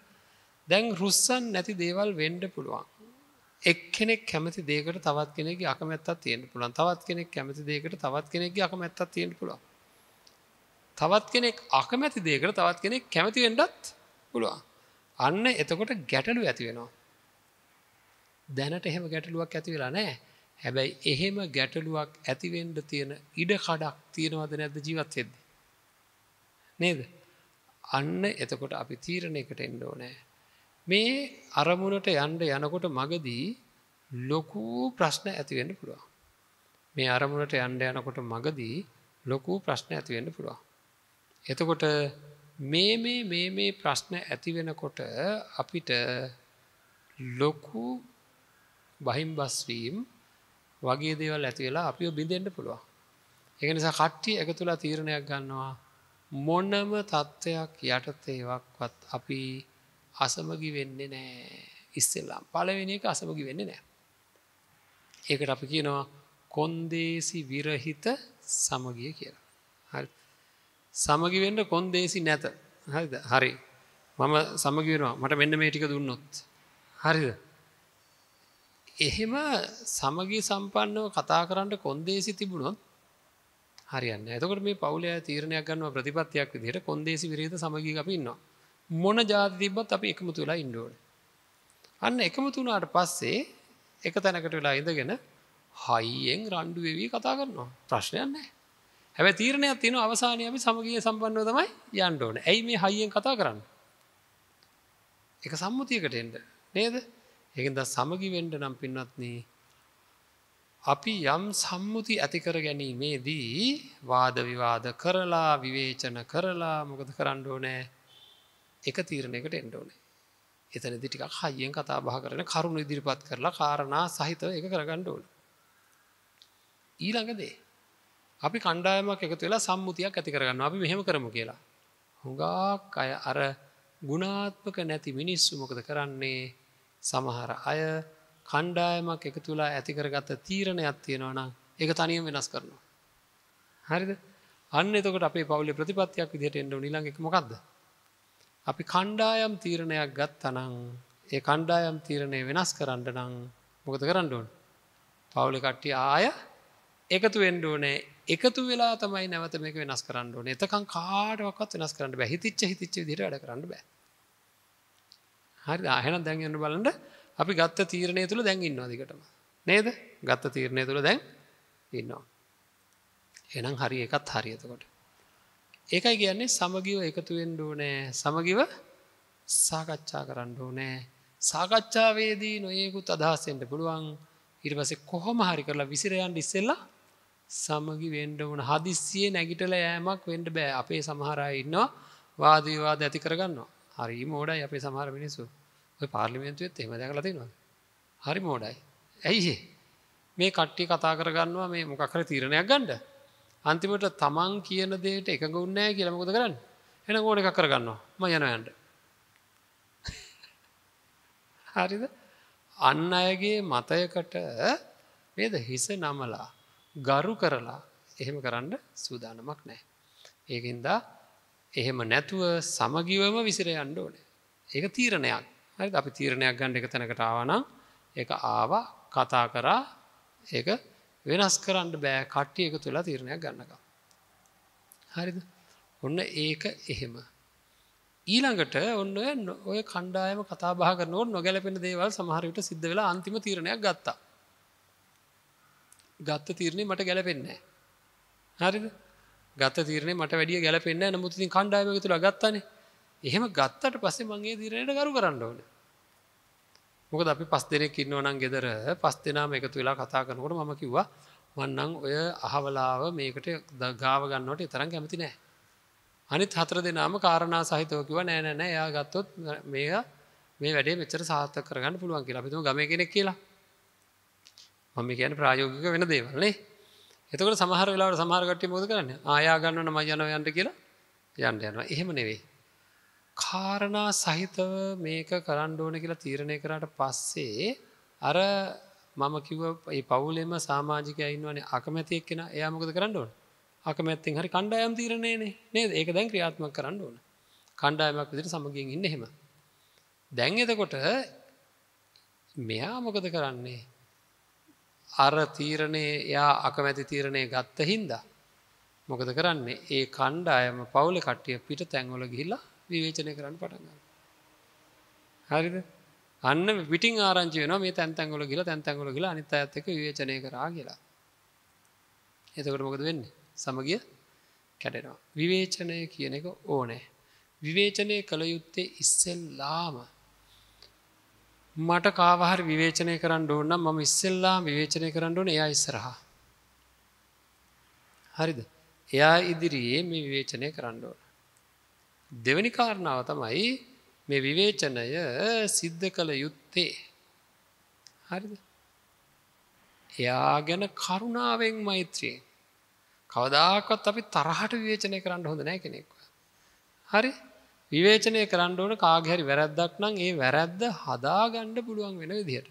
[SPEAKER 2] දැන් රුස්සන් නැති දේවල් වෙන්ඩ පුළුවන්. එක්කෙනෙක් කැමති දේකට තවත් කෙනෙක් අකමැත්තත් තියෙන පුළන් තවත් කෙනෙක් කැමති දේකට තවත් කෙනෙක් අකමැත්තත් තියෙන පුළුව. තවත් කෙනෙක් අකමැති දේකට තවත් කෙනෙක් කැමති වෙන්ඩත් පුළුවන්. අන්න එතකොට ගැටලු ඇති වෙනවා. දැනට එහෙම ගැටලුවක් ඇති වෙලා නෑ හැබැයි එහෙම ගැටලුවක් ඇතිවෙන්ඩ තියෙන ඉඩ කඩක් තියෙනවද නැද ජීවත් හෙද. නේද අන්න එතකොට අපි තීරණයකට එන්ඩෝ නෑ. මේ අරමුණට යන්ඩ යනකොට මගදී ලොකූ ප්‍රශ්න ඇතිවෙන්න පුළුවන්. මේ අරමුණට යන්ඩ යනකොට මගදී ලොකූ ප්‍රශ්න ඇතිවෙන්න පුළුවන්. එතකොට මේ මේ මේ මේ ප්‍රශ්න ඇතිවෙනකොට අපිට ලොකු බහිම්බස්වීම් වගේ දේවල් ඇතිවෙලා අපිෝ බිඳෙන්ට පුළුවන්. එකනිසා කට්ටි එක තුලා තීරණයක් ගන්නවා මොන්නම තත්ත්වයක් යටතේවක්වත් අපි අසමගි වෙන්න නෑ ඉස්සෙල්ලාම් පලවෙනි එක අසමගි වෙන්න නෑ. ඒකට අපි කියනවා කොන්දේසි විරහිත සමගිය කියලා. හරි සමගිවෙන්න කොන්දේසි නැත හරිද හරි මම සමගිවෙනවා මට මෙන්න මේ ටික දුන්නොත් හරිද එහෙම සමගී සම්පන්නව කතා කරන්නට කොන්දේසි තිබුණොත් හරින්න ඇතකට මේ පවුලය තීරණයක් ගන්නව ප්‍රතිපත්තියක් විදිට කොන්දේසි විරේද සමගී අපින්නවා. මොන ජාති තිබත් අපි එකම තුලා ඉන්ඩෝඩ. අන්න එකම තුනාට පස්සේ එක තැනකට වෙලා ඉඳගෙන හයියෙන් රණ්ඩු වෙවී කතා කරනවා ප්‍රශ්නයන්නේ. හැබ තීරණයක් තින අවසානය අපි සමගිය සම්බන්ධව තමයි යන්ඩෝන ඇයි මේ හයියෙන් කතා කරන්න. එක සම්මුතියකට එන්ට නේද? එකද සමගි වෙන්ඩ නම් පින්නත්න අපි යම් සම්මුති ඇතිකර ගැනීමේදී වාද විවාද කරලා විවේචන කරලා මොකද කරන්න ඕනෑ එක තීරණයකට එන්ඩ ඕනේ එතනදි ටිකක් හයියෙන් කතා බහ කරන කරුණු ඉදිරිපත් කරලා කාරණා සහිතව එක කරගණ්ඩ ඕන. ඊළඟදේ. අපි කණ්ඩායමක් එකතු වෙලා සම්මුතියක් ඇති කරගන්න අපි මෙහෙම කරම කියලා. හුඟක් අය අර ගුණාත්මක නැති මිනිස්සු මොකද කරන්නේ සමහර අය කණ්ඩායමක් එක තුලා ඇතිකරගත්ත තීරණයක් තියෙනවනම් එක තනියම් වෙනස් කරනවා. හරිද අන්න එතකට අපේ පවුලි ප්‍රතිපත්තියක් විදිට එන්ඩ නිලඟෙක් මොකක්ද. අපි කණ්ඩායම් තීරණයක් ගත් තනං ඒ කණ්ඩායම් තීරණය වෙනස් කරන්න නං මොකද කරන්නඩුවන්. පවුලි කට්ටි ආය එකතු වෙන්ඩුවනේ එකතු වෙලා තමයි නැවත මේක වෙනස් කරන්න ඕන එතකං කාඩවක්ත් වෙනස් කරන්න බැහිතිච්ච හිතිච්ච දිර වැඩ කරන්න බෑ හරි ආහෙන දැන් යන්න බලට අපි ගත්ත තීරණය තුළ දැන් ඉන්නවා දිකටම නේද ගත්ත තීරණය තුළ දැන් ඉන්නවා. එනම් හරි එකත් හරියතකොට. ඒකයි කියන්නේ සමගිව එකතුවෙන්ඩෝ නෑ සමගිව සාකච්ඡා කරන්නඩෝ නෑ සාකච්ඡාවේදී නොයෙකුත් අදහස්සෙන්ට පුළුවන් ඉරිවස කොහොම හරි කරලා විසිරයන් ඉස්සෙල්ලා සමගි වෙන්ඩ වුණ හදිස්සිය නැගිටල යෑමක් වෙන්ඩ බෑ අපේ සමහරයි ඉන්නවා වාදීවාද ඇති කරගන්න හරි මෝඩයි අපේ සමහර මිනිසු ඔය පාර්ලිමේන්තුවත් එහෙම දැකලා තිෙනවා හරි මෝඩයි ඇයි මේ කට්ටි කතා කරගන්නවා මේ මොකකර තීරණයක් ගණ්ඩ අන්තිමට තමන් කියන දේට එක ගුන්නෑ කියලමකොද කරන්න එන ගෝඩ එකක් කරගන්නවා ම යනයන්ට හරිද අන්න අයගේ මතයකට නේද හිස නමලා ගරු කරලා එහෙම කරන්න සූදානමක් නෑ ඒකින්දා එහෙම නැතුව සමගිවම විසිර අන්ඩ ඕනේ ඒක තීරණයක් හරි අපි තීරණයක් ගණ්ඩ එක තැනකට ආවනම් එක ආවා කතා කරා ඒ වෙනස් කරන්න බෑ කට්ටිය එක තුලා තීරණයක් ගන්නක. හරිද ඔන්න ඒක එහෙම. ඊළඟට ඔන්න ඔය කණ්ඩායම කතාබා කරනුව නොගැලපෙන දේවල් සමහරවිට සිද්ධ වෙලා අන්තිම තීරණයක් ගත්තා. ගත්ත තීරණය මට ගැලපෙන්නේ. හරිද ගත්ත තීරණය මට වැඩිය ගැලපෙන්න්න නමුතින් කණ්ඩායම තුළ ගත්තන්නේ එහෙම ගත්තට පස්සේ මගේ දිරයට ගරු කරන්න ඕන මොකද අපි පස් දෙනෙක් ඉන්නවනම් ගෙදර පස් දෙනාම එකතු වෙලා කතා කරනකොට මම කිව්වා මන්නං ඔය අහවලාව මේකට ගාව ගන්නට තරම් කැමති නෑ අනිත් හතර දෙනාම කාරණා සහිතව කිව නෑනෑ එයා ගත්තොත් මේ මේ වැඩේ මෙචර සාත කරගන්න පුළුවන් කියලා අපිතු ගම කෙනෙක් කියලා මම කියන ප්‍රායෝගික වෙන දේවල්න්නේ එතකට සමහර වෙලාට සමාරගට්ටි මොද කරන්න ආයා ගන්නන මජනව යන්ට කියලා යන්ට යනවා එහෙම නෙවෙේ කාරණා සහිතව මේක කරන්න ඕන කියලා තීරණය කරට පස්සේ අර මම කිව පවුලෙම සාමාජික ඉන්නවන අකමැතියක් කෙන එයාමකද කරන්න ඕන අකමැත්තින් හරි කණ්ඩායම් තීරණයනේ නේද ඒක දැන් ක්‍රියාත්ම කරන්න ඕන කණ්ඩායමක් විදිට සමගින් ඉන්න හෙම දැන් එතකොට මෙයා මොකද කරන්නේ අර තීරණය එයා අකමැති තීරණය ගත්ත හින්දා මොකද කරන්නේ ඒ කණ්ඩායම පවුල කට්ටිය පිට තැන්වල ගිහිල්ලා විවේචනය කරන්න පටග. හරිද අන්න පිටි ආරංචි වන මේ තැන්තැගල ගිල තැන්තැගල ගල අනිත ඇතක විවේචනය කරා කියලා. එතකට මොකද වෙන්න සමගිය කැඩෙනවා. විවේචනය කියන එක ඕනෑ. විවේචනය කළ යුත්තේ ඉස්සෙල්ලාම මට කාවහර විවේචනය කරන්න ඕන්නම් මම ඉස්සෙල්ලා විවේචනය කරන්න ඕන එයා ඉස්සරහා. හරිද එයා ඉදිරියේ මේ විවේචනය කරන්න ඕන. දෙවැනි කාරණාව තමයි මේ විවේචනය සිද්ධ කළ යුත්තේ හරිද එයා ගැන කරුණාවෙන් මෛත්‍රියෙන් කවදාකත් අපි තරහට විවේචනය කරන්න හොඳ නෑ කෙනෙක් හරි විවේචනය කරන්න ඕන කාගහැරි වැරැද්දක් නම් ඒ වැරැද්ද හදාගණ්ඩ පුළුවන් වෙන විදිහට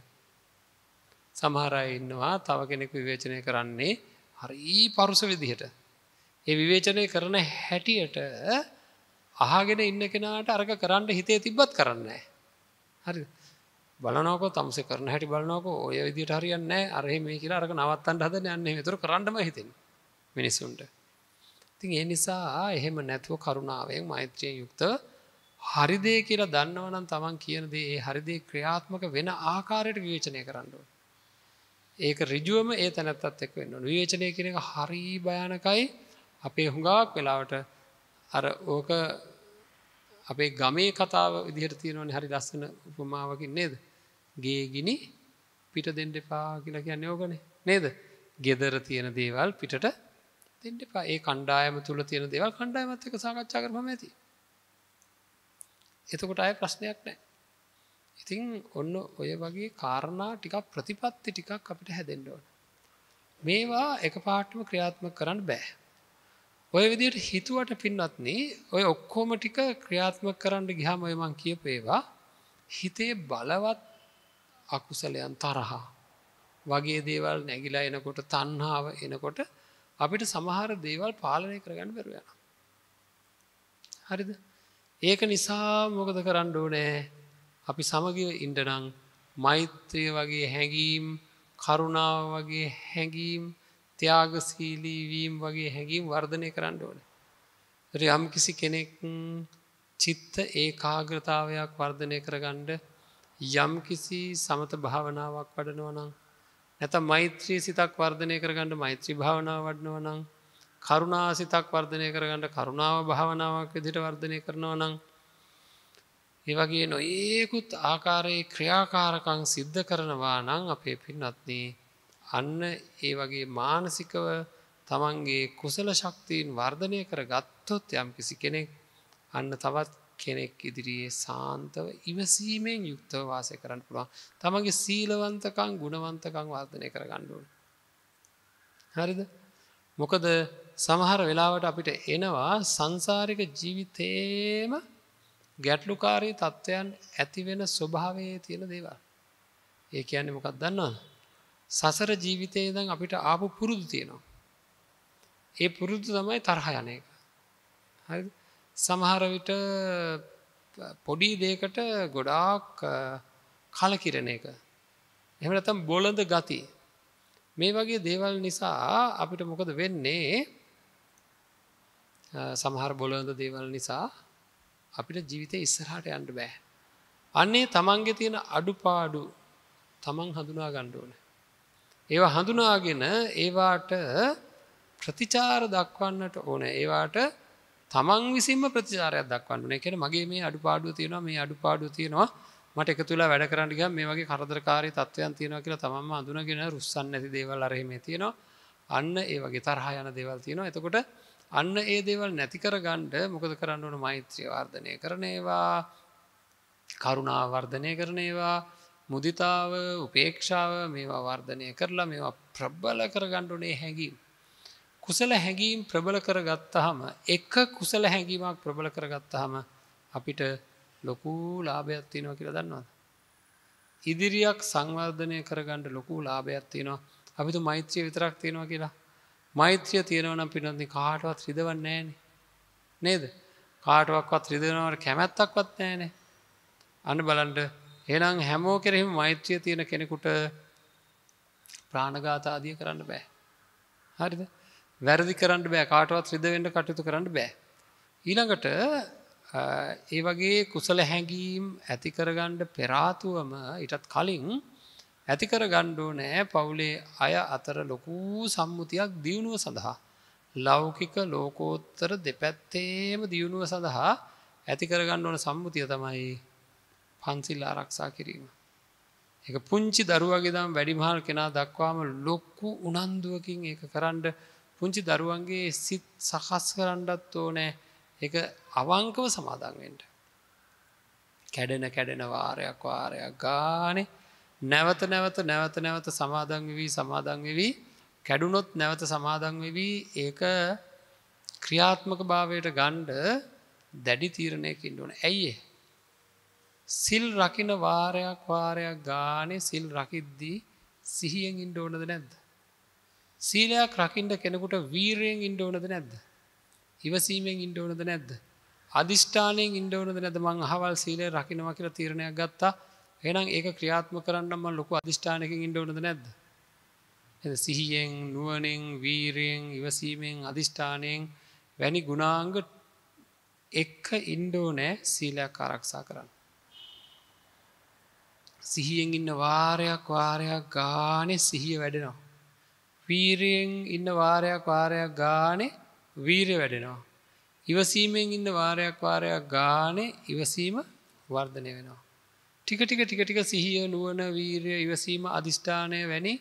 [SPEAKER 2] සමහරය ඉන්නවා තව කෙනෙක් විවේචනය කරන්නේ හරී පරුස විදිහට ඒ විවේචනය කරන හැටියට අහගෙන ඉන්න කෙනාට අරක කරන්න හිතේ තිබ්බත් කරන්නේ. හරි බලනක තමස කරන හැටි බලනක ඔය විදිට හරියන්න අරහෙ මේ කියලා අරක නවත්තන්ට හද යන්න තුර කරන්නම හිතෙන මිනිස්සුන්ට. ඉතින් ඒ නිසා එහෙම නැතුව කරුණාවෙන් මෛත්‍රය යුක්ත හරිදේ කියලා දන්නවනම් තමන් කියනදේ ඒ හරිදේ ක්‍රියාත්මක වෙන ආකාරයට විවේචනය කරන්නඩුව. ඒක රිජුවම ඒ තැනැත්තත් එක් වෙන්න විවේචනය කියන එක හරී භයනකයි අපේ හුඟක් වෙලාවට අර ඕක අපේ ගමේ කතාව විදිහට තියෙනවන හරි ලස්සන උපමාවකින් නේද ගේ ගිනි පිට දෙන්ඩ එපා කියලා කියන්න ඕකනේ නේද ගෙදර තියෙන දේවල් පිටට දෙන්ට පා ඒ කණ්ඩායම තුළ තියෙන දේවල් කණ්ඩායමත් එක සාකච්ඡා කරම ඇති එතකොට අය ප්‍රශ්නයක් නෑ ඉතිං ඔන්න ඔය වගේ කාරණා ටිකක් ප්‍රතිපත්ති ටිකක් අපිට හැදෙන්ඩ ඕන මේවා එක පාටම ක්‍රියාත්ම කරන්න බෑ ඔය විදියට හිතුවට පින්නත්න ඔය ඔක්කෝම ටික ක්‍රියාත්ම කරන්න ගිහාම ඔයමං කියපේවා හිතේ බලවත් අකුසලයන් තරහා වගේ දේවල් නැගිලා එනකොට තන්හාාව එනකොට අපිට සමහර දේවල් පාලනය කරගන්න බැරවෙන හරිද ඒක නිසා මොකද කරන්න ඕනෑ අපි සමගිව ඉන්ඩනං මෛත්‍රය වගේ හැඟීම් කරුණාව වගේ හැඟීම් ත්‍යාගශීලීවීම් වගේ හැඟීම් වර්ධනය කරන්න ඕන. යම් කිසි කෙනෙක් චිත්ත ඒ කාග්‍රතාවයක් වර්ධනය කරගණ්ඩ යම් කිසි සමත භාවනාවක් වඩනවනං නැත මෛත්‍රී සිතක් වර්ධනය කරගන්නඩ මෛත්‍රී භාවනාව වඩනවනං කරුණා සිතක් වර්ධනය කරගන්නට කරුණාව භාවනාවක් දිට වර්ධනය කරනවා නං ඒවගේ නො ඒකුත් ආකාරයේ ක්‍රියාකාරකං සිද්ධ කරනවා නං අපේ පින්නත්න්නේ අන්න ඒ වගේ මානසිකව තමන්ගේ කුසල ශක්තිීන් වර්ධනය කර ගත්තොත් යම් කිසි කෙනෙක් අන්න තවත් කෙනෙක් ඉදිරියේ සාන්තව ඉවසීමෙන් යුක්තව වාසය කරන්න පුළුවන් තමගේ සීලවන්තකං ගුණවන්තකං වර්ධනය කර ගණ්ඩුවන්. හරිද මොකද සමහර වෙලාවට අපිට එනවා සංසාරික ජීවිතේම ගැටලුකාරී තත්ත්වයන් ඇතිවෙන ස්වභාවයේ තියෙන දේවා. ඒ කියන්නේ මොකක් දන්නවා සසර ජීවිතයේ දන් අපිට ආපු පුරුදු තියෙනවා. ඒ පුරුදු තමයි තරහ යන එක. සමහර විට පොඩි දේකට ගොඩාක් කලකිරණ එක. එහෙම නැත්නම් බොළඳ ගති. මේ වගේ දේවල් නිසා අපිට මොකද වෙන්නේ? සමහර බොළඳ දේවල් නිසා අපිට ජීවිතේ ඉස්සරහට යන්න බෑ. අන්නේ තමන්ගේ තියෙන අඩුපාඩු තමන් හඳුනා ගන්න ඕනේ. ඒවා හඳුනාගෙන ඒවාට ප්‍රතිචාර දක්වන්නට ඕන ඒවාට තමන් විසිම ප්‍රතිචාරයක් දක්වන්න එකට මගේ මේ අඩුපාඩු තියෙනවා මේ අඩුපාඩු තියෙනවා මට එක තුලා වැඩ කරන්නටික මේ වගේ කරදරකාරී තත්වයන් තියෙනවා කියලා තමම අඳුනගෙන රුස්සන් නැති දේවල් අරහෙම තියෙනවා අන්න ඒ වගේ තරහා යන දේවල් තියෙනවා එතකොට අන්න ඒ දේවල් නැති කරගණ්ඩ මොකද කරන්න ඕන මෛත්‍රී වර්ධනය කරනේවා කරුණාවර්ධනය කරනේවා මුදිතාව උපේක්ෂාව මේවා වර්ධනය කරලා මේවා ප්‍රබ්බල කරගණ්ඩුනේ හැඟීම්. කුසල හැඟීම් ප්‍රබල කර ගත්තහම එක කුසල හැඟීමක් ප්‍රබල කර ගත්තහම අපිට ලොකු ලාභයක් තියෙනවා කියලා දන්නවාද. ඉදිරියක් සංවර්ධනය කරගණ්ඩ ලොකු ලාභයක් තියෙනවා අපිතු මෛත්‍රය විතරක් තියෙනවා කියලා මෛත්‍රය තියෙනවනම් පිනොති කාටවත් රිදවන්නේන නේද කාටුවක්වත් රිදනවට කැමැත්තක්වත් නෑනේ අන්න බලන්ඩ එනම් හැමෝ කෙරෙහිම මෛත්‍රය තියෙන කෙනෙකුට ප්‍රාණගාතාදිය කරන්න බෑ. හරිද වැරදි කරන්න බෑ කාටවත් සිදවෙන්ට කටයුතු කරන්න බෑ. ඊළඟට ඒ වගේ කුසල හැඟීම් ඇතිකරගණ්ඩ පෙරාතුවම ඉටත් කලින් ඇතිකර ගණ්ඩෝ නෑ පවුලේ අය අතර ලොකූ සම්මුතියක් දියුණුව සඳහා. ලෞකික ලෝකෝත්තර දෙපැත්තේම දියුණුව සඳහා ඇතිකරගන්න ඕන සම්මුතිය තමයි පන්සිල් ආරක්ෂා කිරීම. එක පුංචි දරුවගේ දම් වැඩිමහල් කෙනා දක්වාම ලොක්කු උනන්දුවකින් ඒ කරන්ඩ පුංචි දරුවන්ගේ සිත් සකස් කරන්නත් ඕනෑ එක අවංකව සමාදන්වෙන්ට. කැඩෙන කැඩෙන වාරයක් වාරයක් ගානේ නැවත නැවත නැවත නැවත සමාදංවවී සමාදංවවී කැඩුනොත් නැවත සමාදංවවී ඒක ක්‍රියාත්මක භාවයට ගණ්ඩ දැඩි තීරණයකින් ඕන ඇයිඒ සිල් රකින වාරයක් වාරයක් ගානේ සිල් රකිද්දී සිහියෙන් ඉන්ඩ ඕනද නැද්ද. සීලයක් රකිින්ට කෙනෙකුට වීරයෙන් ඉන්ඩ ඕනද නැද්ද. ඉවසීමෙන් ඉන්ඩ ඕනද නැද්ද. අධිෂ්ඨානයෙන් ඉන්ඩ ඕනද නැද මං හවල් සීලය රකිනව කියල තීරණයක් ගත්තා එනම් ඒක ක්‍රියාත්ම කරන්නම ලොකු අධිෂ්ඨානකින් ඉන්ඩ ඕනද නැද්ද. ඇ සිහියෙන් නුවනෙන් වීරයෙන් ඉවසීමෙන් අධිෂ්ඨානයෙන් වැනි ගුණාංග එක්ක ඉන්ඩෝ නෑ සීලයක් ආරක්ෂා කරන්න. සිහියෙන් ඉන්න වාරයක් වාරයක් ගානේ සිහිය වැඩෙනවා. වීරයෙන් ඉන්න වාරයක් වාරයක් ගානේ වීරය වැඩෙනවා. ඉවසීමෙන් ඉන්න වාරයක් වාරයක් ගානේ ඉවසීම වර්ධනය වෙනවා. ටික ටික ටික ටික සිහිය නුවන වීරය ඉවසීම අධිෂ්ඨානය වැනි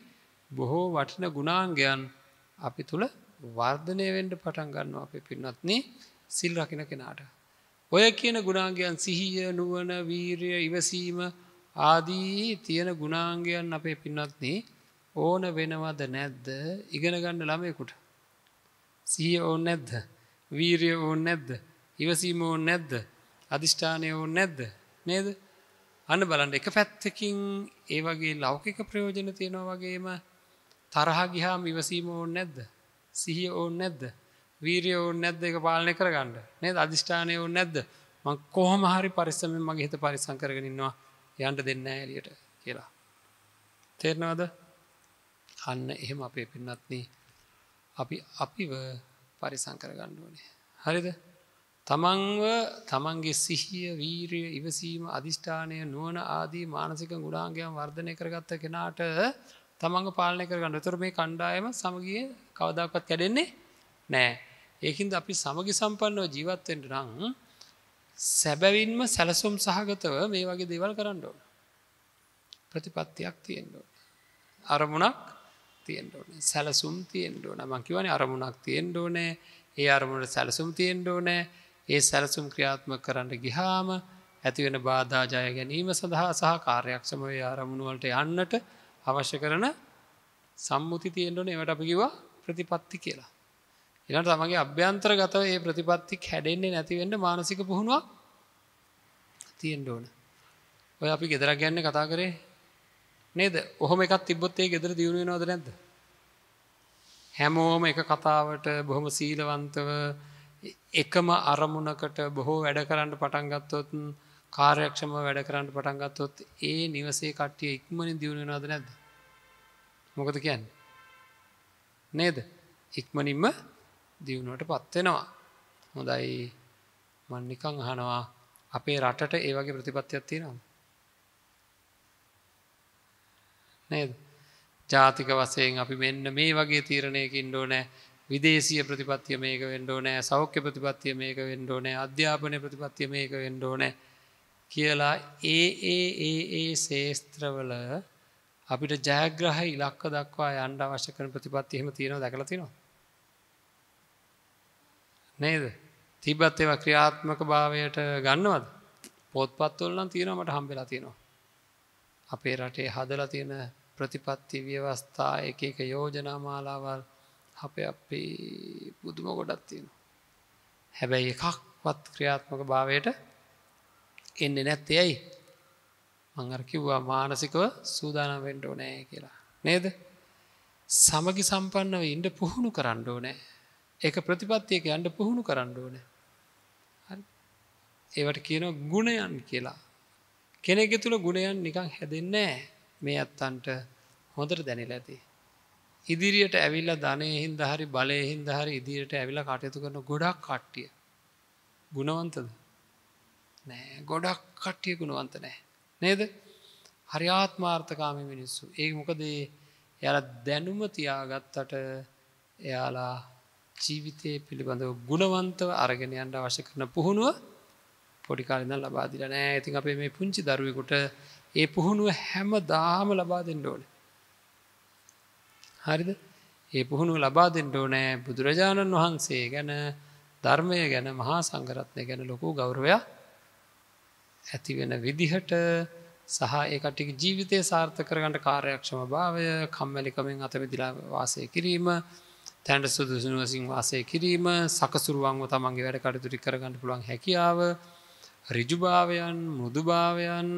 [SPEAKER 2] බොහෝ වටින ගුණාංගයන් අපි තුළ වර්ධනය වෙන්ඩ පටන් ගන්නවා අපි පින්නත්නේ සිල් රකින කෙනාට. ඔය කියන ගුණාගයන් සිහිය නුවන වීරය ඉවසීම ආදී තියෙන ගුණාංගයන් අපේ පින්නත්න්නේ ඕන වෙනවද නැද්ද ඉගෙනගන්න ළමයකුට. සිහිය ඕන් නැද්ද. වීරිය ඕන් නැද්ද. ඉවසීම ඕන් නැද්ද. අධිෂ්ඨානය ඕන් නැද්ද. නේද අන්න බලන්න එක පැත්තකින් ඒ වගේ ලෞකික ප්‍රයෝජන තියෙනවා වගේම තරහ ගිහාම ඉවසීම ඕන් නැද්ද. සිහිය ඕන් නැද්ද. වීරිය ඕන් නැද්ද එක පාලනය කරගන්න නේද අධිෂ්ඨානය ඕන් නැද්ද මං කොහොම හරි පරිස්සමෙන් මගේ හිත පරිසංකරගෙනන්නවා යන්ට දෙන්න එලියට කියලා. තේරනවාද අන්න එහෙම අපේ පින්නත්න අපි අපිව පරිසං කරගණ්ඩුවනේ. හරිද තමන්ව තමන්ගේ සිහිය වීරය ඉවසීම අධිෂ්ඨානය නුවන ආදී මානසික ගුණාන්ගයන් වර්ධනය කරගත්ත කෙනාට තමන්ග පාලනය කරගන්න තුර මේ කණ්ඩායම සමගිය කවදක්වත් කැඩෙන්නේ නෑ ඒකින්ද අපි සමගි සම්පන්නව ජීවත්වෙන්ට නං සැබැවින්ම සැලසුම් සහගතව මේ වගේ දේවල් කරන්න ඕන. ප්‍රතිපත්තියක් තියෙන්ඩ. අරමුණක් තියෙන්ඩෝන සැලසුම් තියෙන්ඩෝන මංකිවන අරමුණක් තියෙන්ඩෝනෑ ඒ අරමුණට සැලසුම් තියෙන්ඩෝනෑ ඒ සැලසුම් ක්‍රියාත්ම කරන්න ගිහාම ඇතිවෙන බාධාජය ගැනීම සඳහා සහ කාර්යක්ෂමය අරමුණුවලට යන්නට අවශ්‍ය කරන සම්මුති තියෙන්ඩෝන එවට අපිකිවා ප්‍රතිපත්ති කියලා. එනට තමගේ අභ්‍යන්තරගතව ඒ ප්‍රතිපත්ති හැඩෙන්නේ නැතිවෙන්න මානසික පුහුණුවක් තියෙන්ට ඕන ඔය අපි ගෙදරක් ගැන්න කතා කරේ නේද ඔහොම එකක් තිබොත්තේ ගෙදර දියුණුව නොද නැද හැමෝම එක කතාවට බොහොම සීලවන්තව එකම අරමුණකට බොහෝ වැඩ කරන්න පටන්ගත්තොත් කාර්යක්ෂම වැඩ කරන්න පටන්ගත්තොත් ඒ නිවසේ කට්ටිය ඉක්මනින් දියුණුවනාද නැද්ද මොකද කියන්න නේද ඉක්මනින්ම දියුණුවට පත්වෙනවා. හොඳයි මන්නිකං අහනවා අපේ රටට ඒවගේ ප්‍රතිපත්තියක් තියෙනවා. නේද? ජාතික වසයෙන් අපි මෙන්න මේ වගේ තීරණයකින් ඩෝනෑ විදේශය ප්‍රතිපත්තිය මේක වෙන්ඩෝනෑ සෞඛ්‍ය ප්‍රතිපත්තිය මේක වෙන්ඩෝනෑ අධ්‍යාපනය ප්‍රතිපත්තිය මේක වෙන්ඩෝනෑ කියලා ඒ ඒ ඒ ඒ සේස්ත්‍රවල අපිට ජයග්‍රහ ඉලක්ක දක්වා අන්ඩ අවශ්‍ය කන ප්‍රතිපත්තියම තියෙන දැකලතිනවා නේද තිබත් ඒව ක්‍රියාත්මක භාවයට ගන්නවද පොත්පත්වල්ලන් තියෙනමට හම්බෙලා තියෙනවා. අපේ රටේ හදල තියෙන ප්‍රතිපත්ති ව්‍යවස්ථා එක එක යෝජනා මාලාවල් අප අපේ බුදුම ගොඩත් තියෙනවා. හැබැයි එකක්වත් ක්‍රියාත්මක භාවයට එන්න නැත්තේ ඇයි මංගර කිව්වා මානසිකව සූදානම් වෙන්ඩෝ නෑ කියලා නේද සමගි සම්පන්නව ඉන්ඩ පුහුණු කරණ්ඩෝ නෑ එක ප්‍රතිපත්තියක යන්ඩ පුහුණු කරන්න ඕන ඒවට කියන ගුණයන් කියලා කෙනෙක තුළ ගුණයන් නිකං හැදෙන්නෑ මේ අත්තන්ට හොඳට දැනිල ඇති ඉදිරියට ඇවිල්ල ධනයහින් දහරි බලයහින් දහරි ඉදිරියට ඇවිල කටයුතු කරන ගොඩක් කට්ටිය ගුණවන්තද නෑ ගොඩක් කට්ටිය ගුණවන්ත නෑ නේද හරිආත්මාර්ථකාමි මිනිස්සු ඒ මොකදේ එයාල දැනුම තියාගත්තට එයාලා ජීවිතය පිළිබඳව ගුණවන්තව අරගෙනයන්ට අවශ්‍ය කරන පුහුණුව පොඩිකාලන්න ලබාදිල නෑ ඇතින් අපේ මේ පුංචි දරුවකුට ඒ පුහුණුව හැම දාම ලබා දෙෙන්ට ඕන හරිද ඒ පුහුණු ලබා දෙෙන්ට ඕනෑ බුදුරජාණන් වහන්සේ ගැන ධර්මය ගැන මහා සංගරත්නය ගැන ලොකු ගෞරවයා ඇතිවෙන විදිහට සහ ඒකටික ජීවිතය සාර්ථ කරගන්නට කාර්යක්ෂම භාවය කම්මැලිකමින් අතමදිලා වාසය කිරීම තැන්ට සුදුසුනුවසින් වාසය කිරීම සකසුරුවන්ව තමන්ගේ වැඩ කටතුරි කරගන්න පුළුවන් හැකියාව රිජුභාවයන් මුදුභාවයන්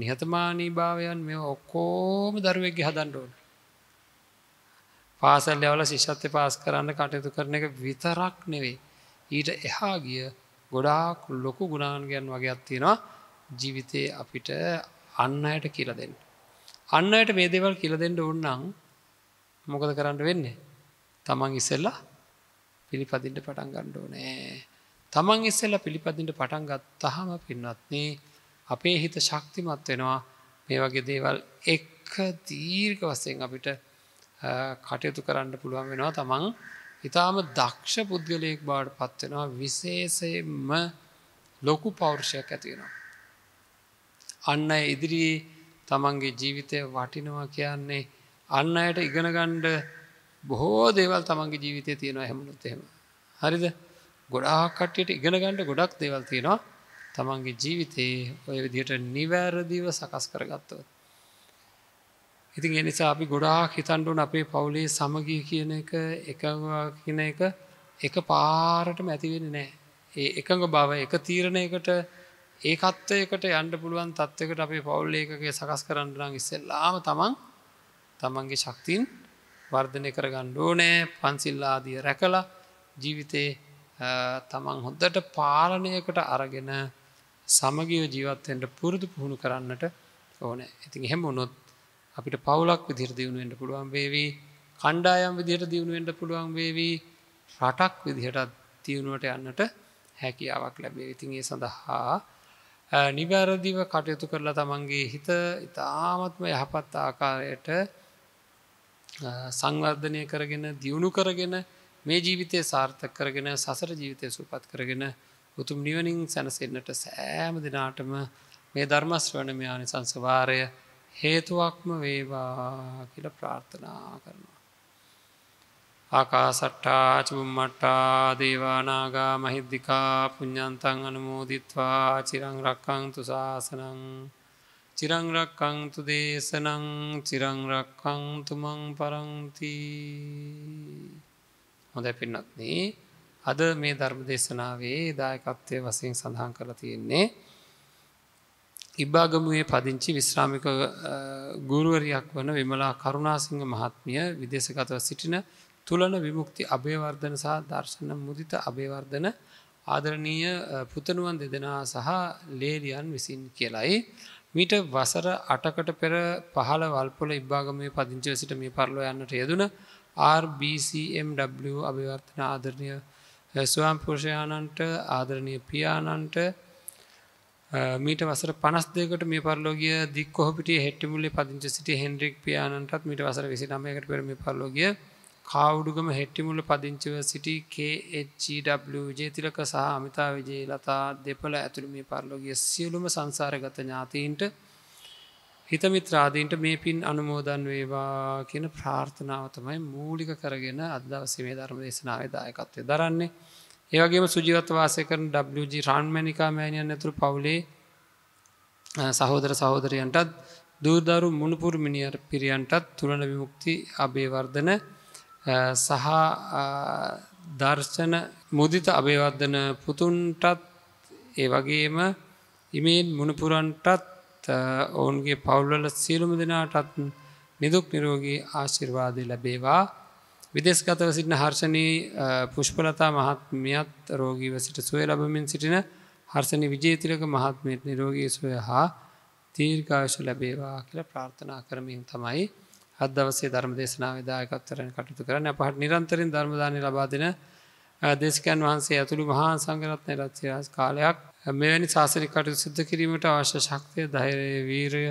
[SPEAKER 2] නිහතමානී භාවයන් මෙ ඔක්කෝම දරුවෙක්ගේ හදන්ඩෝන. පාසල් යවල ශිෂත්්‍ය පාස් කරන්න කටයුතු කරන එක විතරක් නෙවේ. ඊට එහා ගිය ගොඩාක් ලොකු ගුණාන්ගයන් වගේ අත්තිෙනවා ජීවිතය අපිට අන්න අයට කියලදෙන්. අන්නයට මේ දෙවල් කියලදෙන්ට උන්නම් මොකද කරන්න වෙන්නේ. තමන් ඉස්සෙල්ලා පිළිපදිට පටන් ගණ්ඩෝ නෑ. තමන් ඉස්සෙල්ල පිළිපදිට පටන් ගත්තහම පින්නත්නේ අපේ හිත ශක්තිමත් වෙනවා මේ වගේ දේවල් එක්ක දීර්ක වස්සයෙන් අපිට කටයුතු කරන්න පුළුවන් වෙනවා තමන් ඉතාම දක්ෂ පුද්ගලයෙක් බාඩ පත්වෙනවා විශේෂයෙන්ම ලොකු පෞරුෂයක් ඇතිවෙනවා. අන්න ඉදිරියේ තමන්ගේ ජීවිතය වටිනවා කියන්නේ අන්න අයට ඉගෙනගණ්ඩ බොහෝ දේවල් තමන්ගේ ජීවිතය තියෙනවා හැමලොත් එහෙම හරිද ගොඩාකට්ටයට ඉගෙන ගණඩ ගොඩක් දේවල් තියෙනවා තමන්ගේ ජීවිතයේ ඔය විදියට නිවැරදිව සකස් කරගත්තව ඉතින් එනිසා අපි ගොඩාක් හිතන්ඩුන් අපේ පවුලේ සමගී කියන එක එකවා කියන එක එක පාරටම ඇතිවෙන නෑ ඒ එකඟ බව එක තීරණයකට ඒකත්වයකට යන්ඩ පුළුවන් තත්වකට අපේ පවුල්ලේකගේ සකස් කරන්නරං ඉස්සෙල්ලාම තමන් තමන්ගේ ශක්තින් වර්ධනය කරගන්න ඕනෑ පන්සිල්ලාදිය රැකලා ජීවිතේ තමන් හොද්දට පාලනයකට අරගෙන සමගිය ජීවත්තෙන්ට පුරුදු පුහුණු කරන්නට ඕන ඉතින් හෙම උනොත් අපිට පවුලක් විදිර දියුණුවෙන්ට පුළුවන් වේවී කණ්ඩායම් විදිහයට දියුණුවෙන්ට පුළුවන් වේවී රටක් විදිහටත් තියුණුවට යන්නට හැකියාවක් ලැබේ ඉතින් ඒ සඳහා නිවැරදිව කටයුතු කරලා තමන්ගේ හිත ඉතාමත්ම යහපත් ආකාරයට සංවර්ධනය කරගෙන දියුණු කරගෙන මේ ජීවිතය සාර්ථක කරගෙන සසර ජීවිතය සුපත් කරගෙන උතුම් නිවනින් සැනසෙන්න්නට සෑම දෙනාටම මේ ධර්මස්වන මෙයානි සංසවාරය හේතුවක්ම වේවා කියල ප්‍රාර්ථනා කරනවා. ආකාසට්ටා චුම්මට්ටා දේවානාගා මහිද්දිකා පුඤ්ඥන්තන් අනුමෝදිත්වා චිරං රක්කං තුසාසනං චිරංරක්කංතු දේශනං චිරංරක්කංතුමං පරංති හොඳ පින්නත්න අද මේ ධර්ම දේශනාවේ දායකත්වය වසයෙන් සඳහන් කර තියෙන්නේ ඉබ්බාගමුවේ පදිංචි විශ්‍රාමික ගුරුවරයක් වන විමලා කරුණාසිංහ මහත්මිය විදේශගතව සිටින තුළන විමුක්ති අභයවර්ධන සහ දර්ශන මුදිත අභයවර්ධන ආදරණීය පුතනුවන් දෙදෙනා සහ ලේලියන් විසින් කියලයි. මීට වසර අටකට පෙර පහළ වල්පොල ඉබ්භාගමය පදිංචව සිට මේ පරලො යන්නට යෙදන RBCMW අභිවර්තන ආදරණය ස්වාම්පෘෂයාණන්ට ආදරණය පියාණන්ට මීට වසර පනස් දෙකට මේ පරලෝගිය දික්කොහපිට හෙට්ටිමුල්ලි පදිංච සිට හෙන්ඩ්‍රික් පියාණන්ටත් මීට වසර විසි නමයකට පෙරම පරලෝගිය කාවුඩුගම හෙට්ටිමුල පදිංචිව සිටි KHW e ජේතිලක සහ අමිතා විජේ ලතා දෙපළ ඇතුළු මේ පරලොගිය සියලුම සංසාරගත ඥාතීන්ට හිතමිත්‍රාදීන්ට මේ පින් අනුමෝදන් වේවා කියන ප්‍රාර්ථනාව තමයි මූලික කරගෙන අදවසේ මේ ධර්ම දේශනාවේ දායකත්වය දරන්නේ. ඒවගේම සුජීවත්වාසය කරන WG රාන්මැනිකා මෑණියන් ඇතුළු පවුලේ සහෝදර සහෝදරයන්ටත් දූදරු මුණපුරමිනිියර් පිරියන්ටත් තුළන විමුක්ති අභේවර්ධන සහ දර්ශන මුදිත අභේවර්ධන පුතුන්ටත් ඒ වගේම ඉමේන් මුණපුරන්ටත් ඔවුන්ගේ පවුල්වල සියලුම දෙනාටත් නිදුක් නිරෝගී ආශිර්වාදය ලැබේවා විදෙස්ගතව සිටින හර්ෂණී පුෂ්පලතා මහත්මියත් රෝගීව සිට සුවය ලබමින් සිටින හර්සනි විජේතිලක මහත්මයට නිරෝගී සොය හා තීර්කාශ ලැබේවා කියල ප්‍රාර්ථනා කරමින් තමයි. අදවසේ ධර්ම දේශනාව දායකත්වරෙන් කටයුතු කරන්න පහට නිරන්තරින් ධර්මදානය ලබාදෙන දේශකයන් වහන්සේ ඇතුළු මහා සංගරත්නය රත්සිරස් කාලයක් මෙවැනි ශාසනික කටයුතු සිද්ධ කිරීමට අවශ්‍ය ශක්තිය ධෛරය වීරය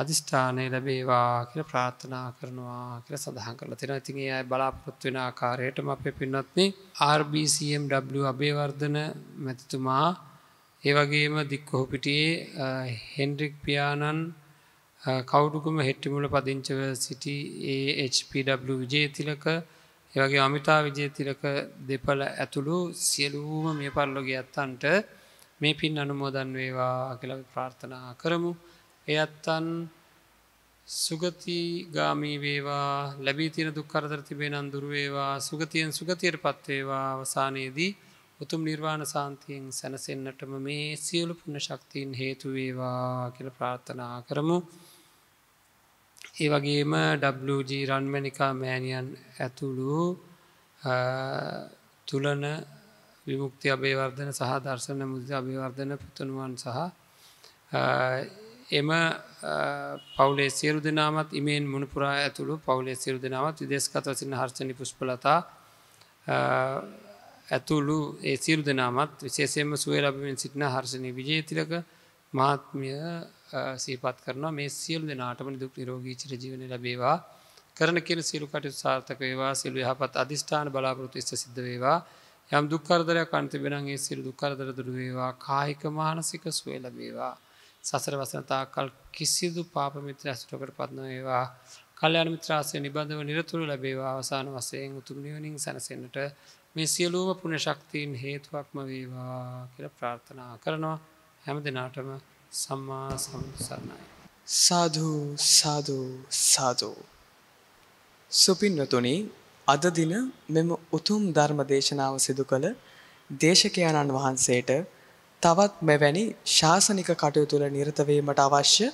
[SPEAKER 2] අධිෂ්ඨානය ලැබේවා කියල ප්‍රාර්ථනා කරනවා කියල සඳහන් කරලා තිෙන ඉතින් අයි බලාපොරොත්තු වෙන ආකාරයටම අපේ පින්නත්න RBCMW අභේවර්ධන මැතිතුමා ඒවගේම දික්කොහොපිටියේ හෙන්ඩ්‍රික් පියාණන් කවුඩුගුම හෙට්ටිමුල පදිංචව සිටි ඒHPW විජේතිලක ඒවගේ අමිතා විජේතිලක දෙපල ඇතුළු සියලූම මේ පරලොගේ ඇත්තන්ට මේ පින් අනුමෝදන් වේවා කියල ප්‍රාර්ථනා කරමු. එ අත්තන් සුගතිගාමී වේවා ලැබී තින දුක්කරදර තිබේනන් දුරුවේවා සුගතියෙන් සුගතියට පත්වේවා අවසානයේදී උතුම් නිර්වාණ සාන්තියෙන් සැනසෙන්න්නටම මේ සියලු පුුණ ශක්තිීන් හේතුවේවා කියල ප්‍රාර්ථනා කරමු. ඒ වගේම WG රන්මැනිකා මෑණියන් ඇතුළු තුළන විමුක්ති අභේවර්ධන සහ දර්ශන මුද අභිවර්ධන පුතනුවන් සහ එම පවලේ සියරු දෙනාමත් ඉමෙන් මුණපුරා ඇතුළු පවලේ සිරු දෙනාවත් විදේශකත වසින හර්ෂණි පුෂ්පලතා ඇතුළු ඒ සිරු දෙනාමත් විශේෂයම සුවේලබමින් සිටින හර්ෂණය විජේතිලක මාත්මිය සීපත් කරනවා මේ සියල් දෙනාටම දුක් නිරෝගී චිර ජීවන ලබේවා කරන කියෙන සිරුකට සාර්ථක වේවා සිල්ු යහපත් අධිෂ්ඨාන බලාපොරොතු ස්ස සිද්ධ වේවා යම් දුක්කරදරයක් අන්තිබෙනගේ සිරු දුක්කරදර දුරුවේවා කායික මානසික සුවල වේවා සසර වසනතා කල් කිසිදු පාපමිත්‍ර ඇසුටකට පත්නවේවා කල්්‍යයාන මිත්‍රාසය නිබඳව නිරතුරු ලැබේවා අවසාන වසයෙන් උතුම් නිවනින් සැනසෙන්න්නට මේ සියලූම පුුණ ශක්තිීන් හේතුවක්ම වේවා කියල ප්‍රාර්ථනා කරනවා හැම දෙනාටම සම්මා
[SPEAKER 1] සම්සරණයි. සාධූ සාධූ සාධූ. සුපින්වතුනි අද දින මෙම උතුම් ධර්ම දේශනාව සිදු කළ දේශකයාණන් වහන්සේට තවත් මෙවැනි ශාසනික කටයුතුල නිරතවීමට අවශ්‍ය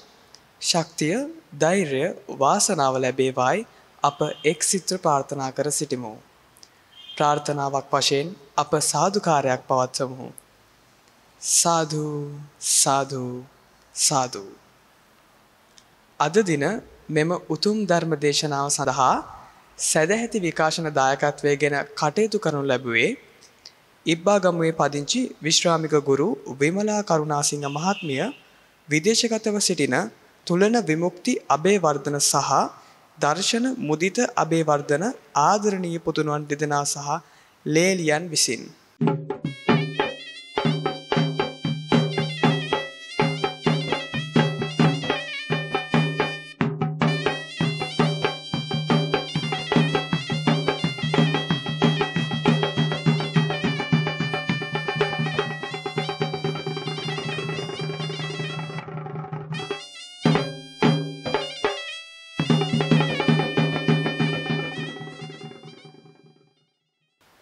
[SPEAKER 1] ශක්තිය ධෛර්ය වාසනාව ලැබේවායි අප එක් සිත්‍ර ප්‍රාර්ථනා කර සිටිමු. ප්‍රාර්ථනාවක් වශයෙන් අප සාධකාරයක් පවත්වමුහු. සාදු සාදු සාදු අද දින මෙම උතුම් ධර්ම දේශනාව සඳහා සැදැහැති විකාශන දායකත්වය ගැන කටයුතු කරනු ලැබුවේ ඉබ්බාගමුවේ පදිංචි විශ්‍රාමික ගුරු විමලා කරුණාසිංහ මහත්මිය විදේශගතව සිටින තුලන විමුක්ති අබේවර්ධන සහ දර්ශන මුදිත අබේවර්ධන ආදරණීය පුතුණුවන් දෙදෙනා සහ ලේලියන් විසින්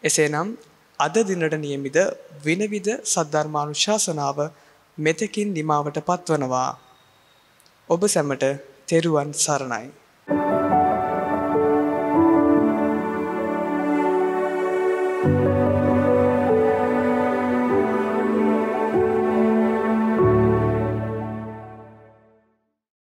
[SPEAKER 1] එසේනම් අද දිනට නියමිත විනවිධ සද්ධර්මානුශාසනාව මෙතකින් නිමාවට පත්වනවා. ඔබ සැමට තෙරුවන් සරණයි.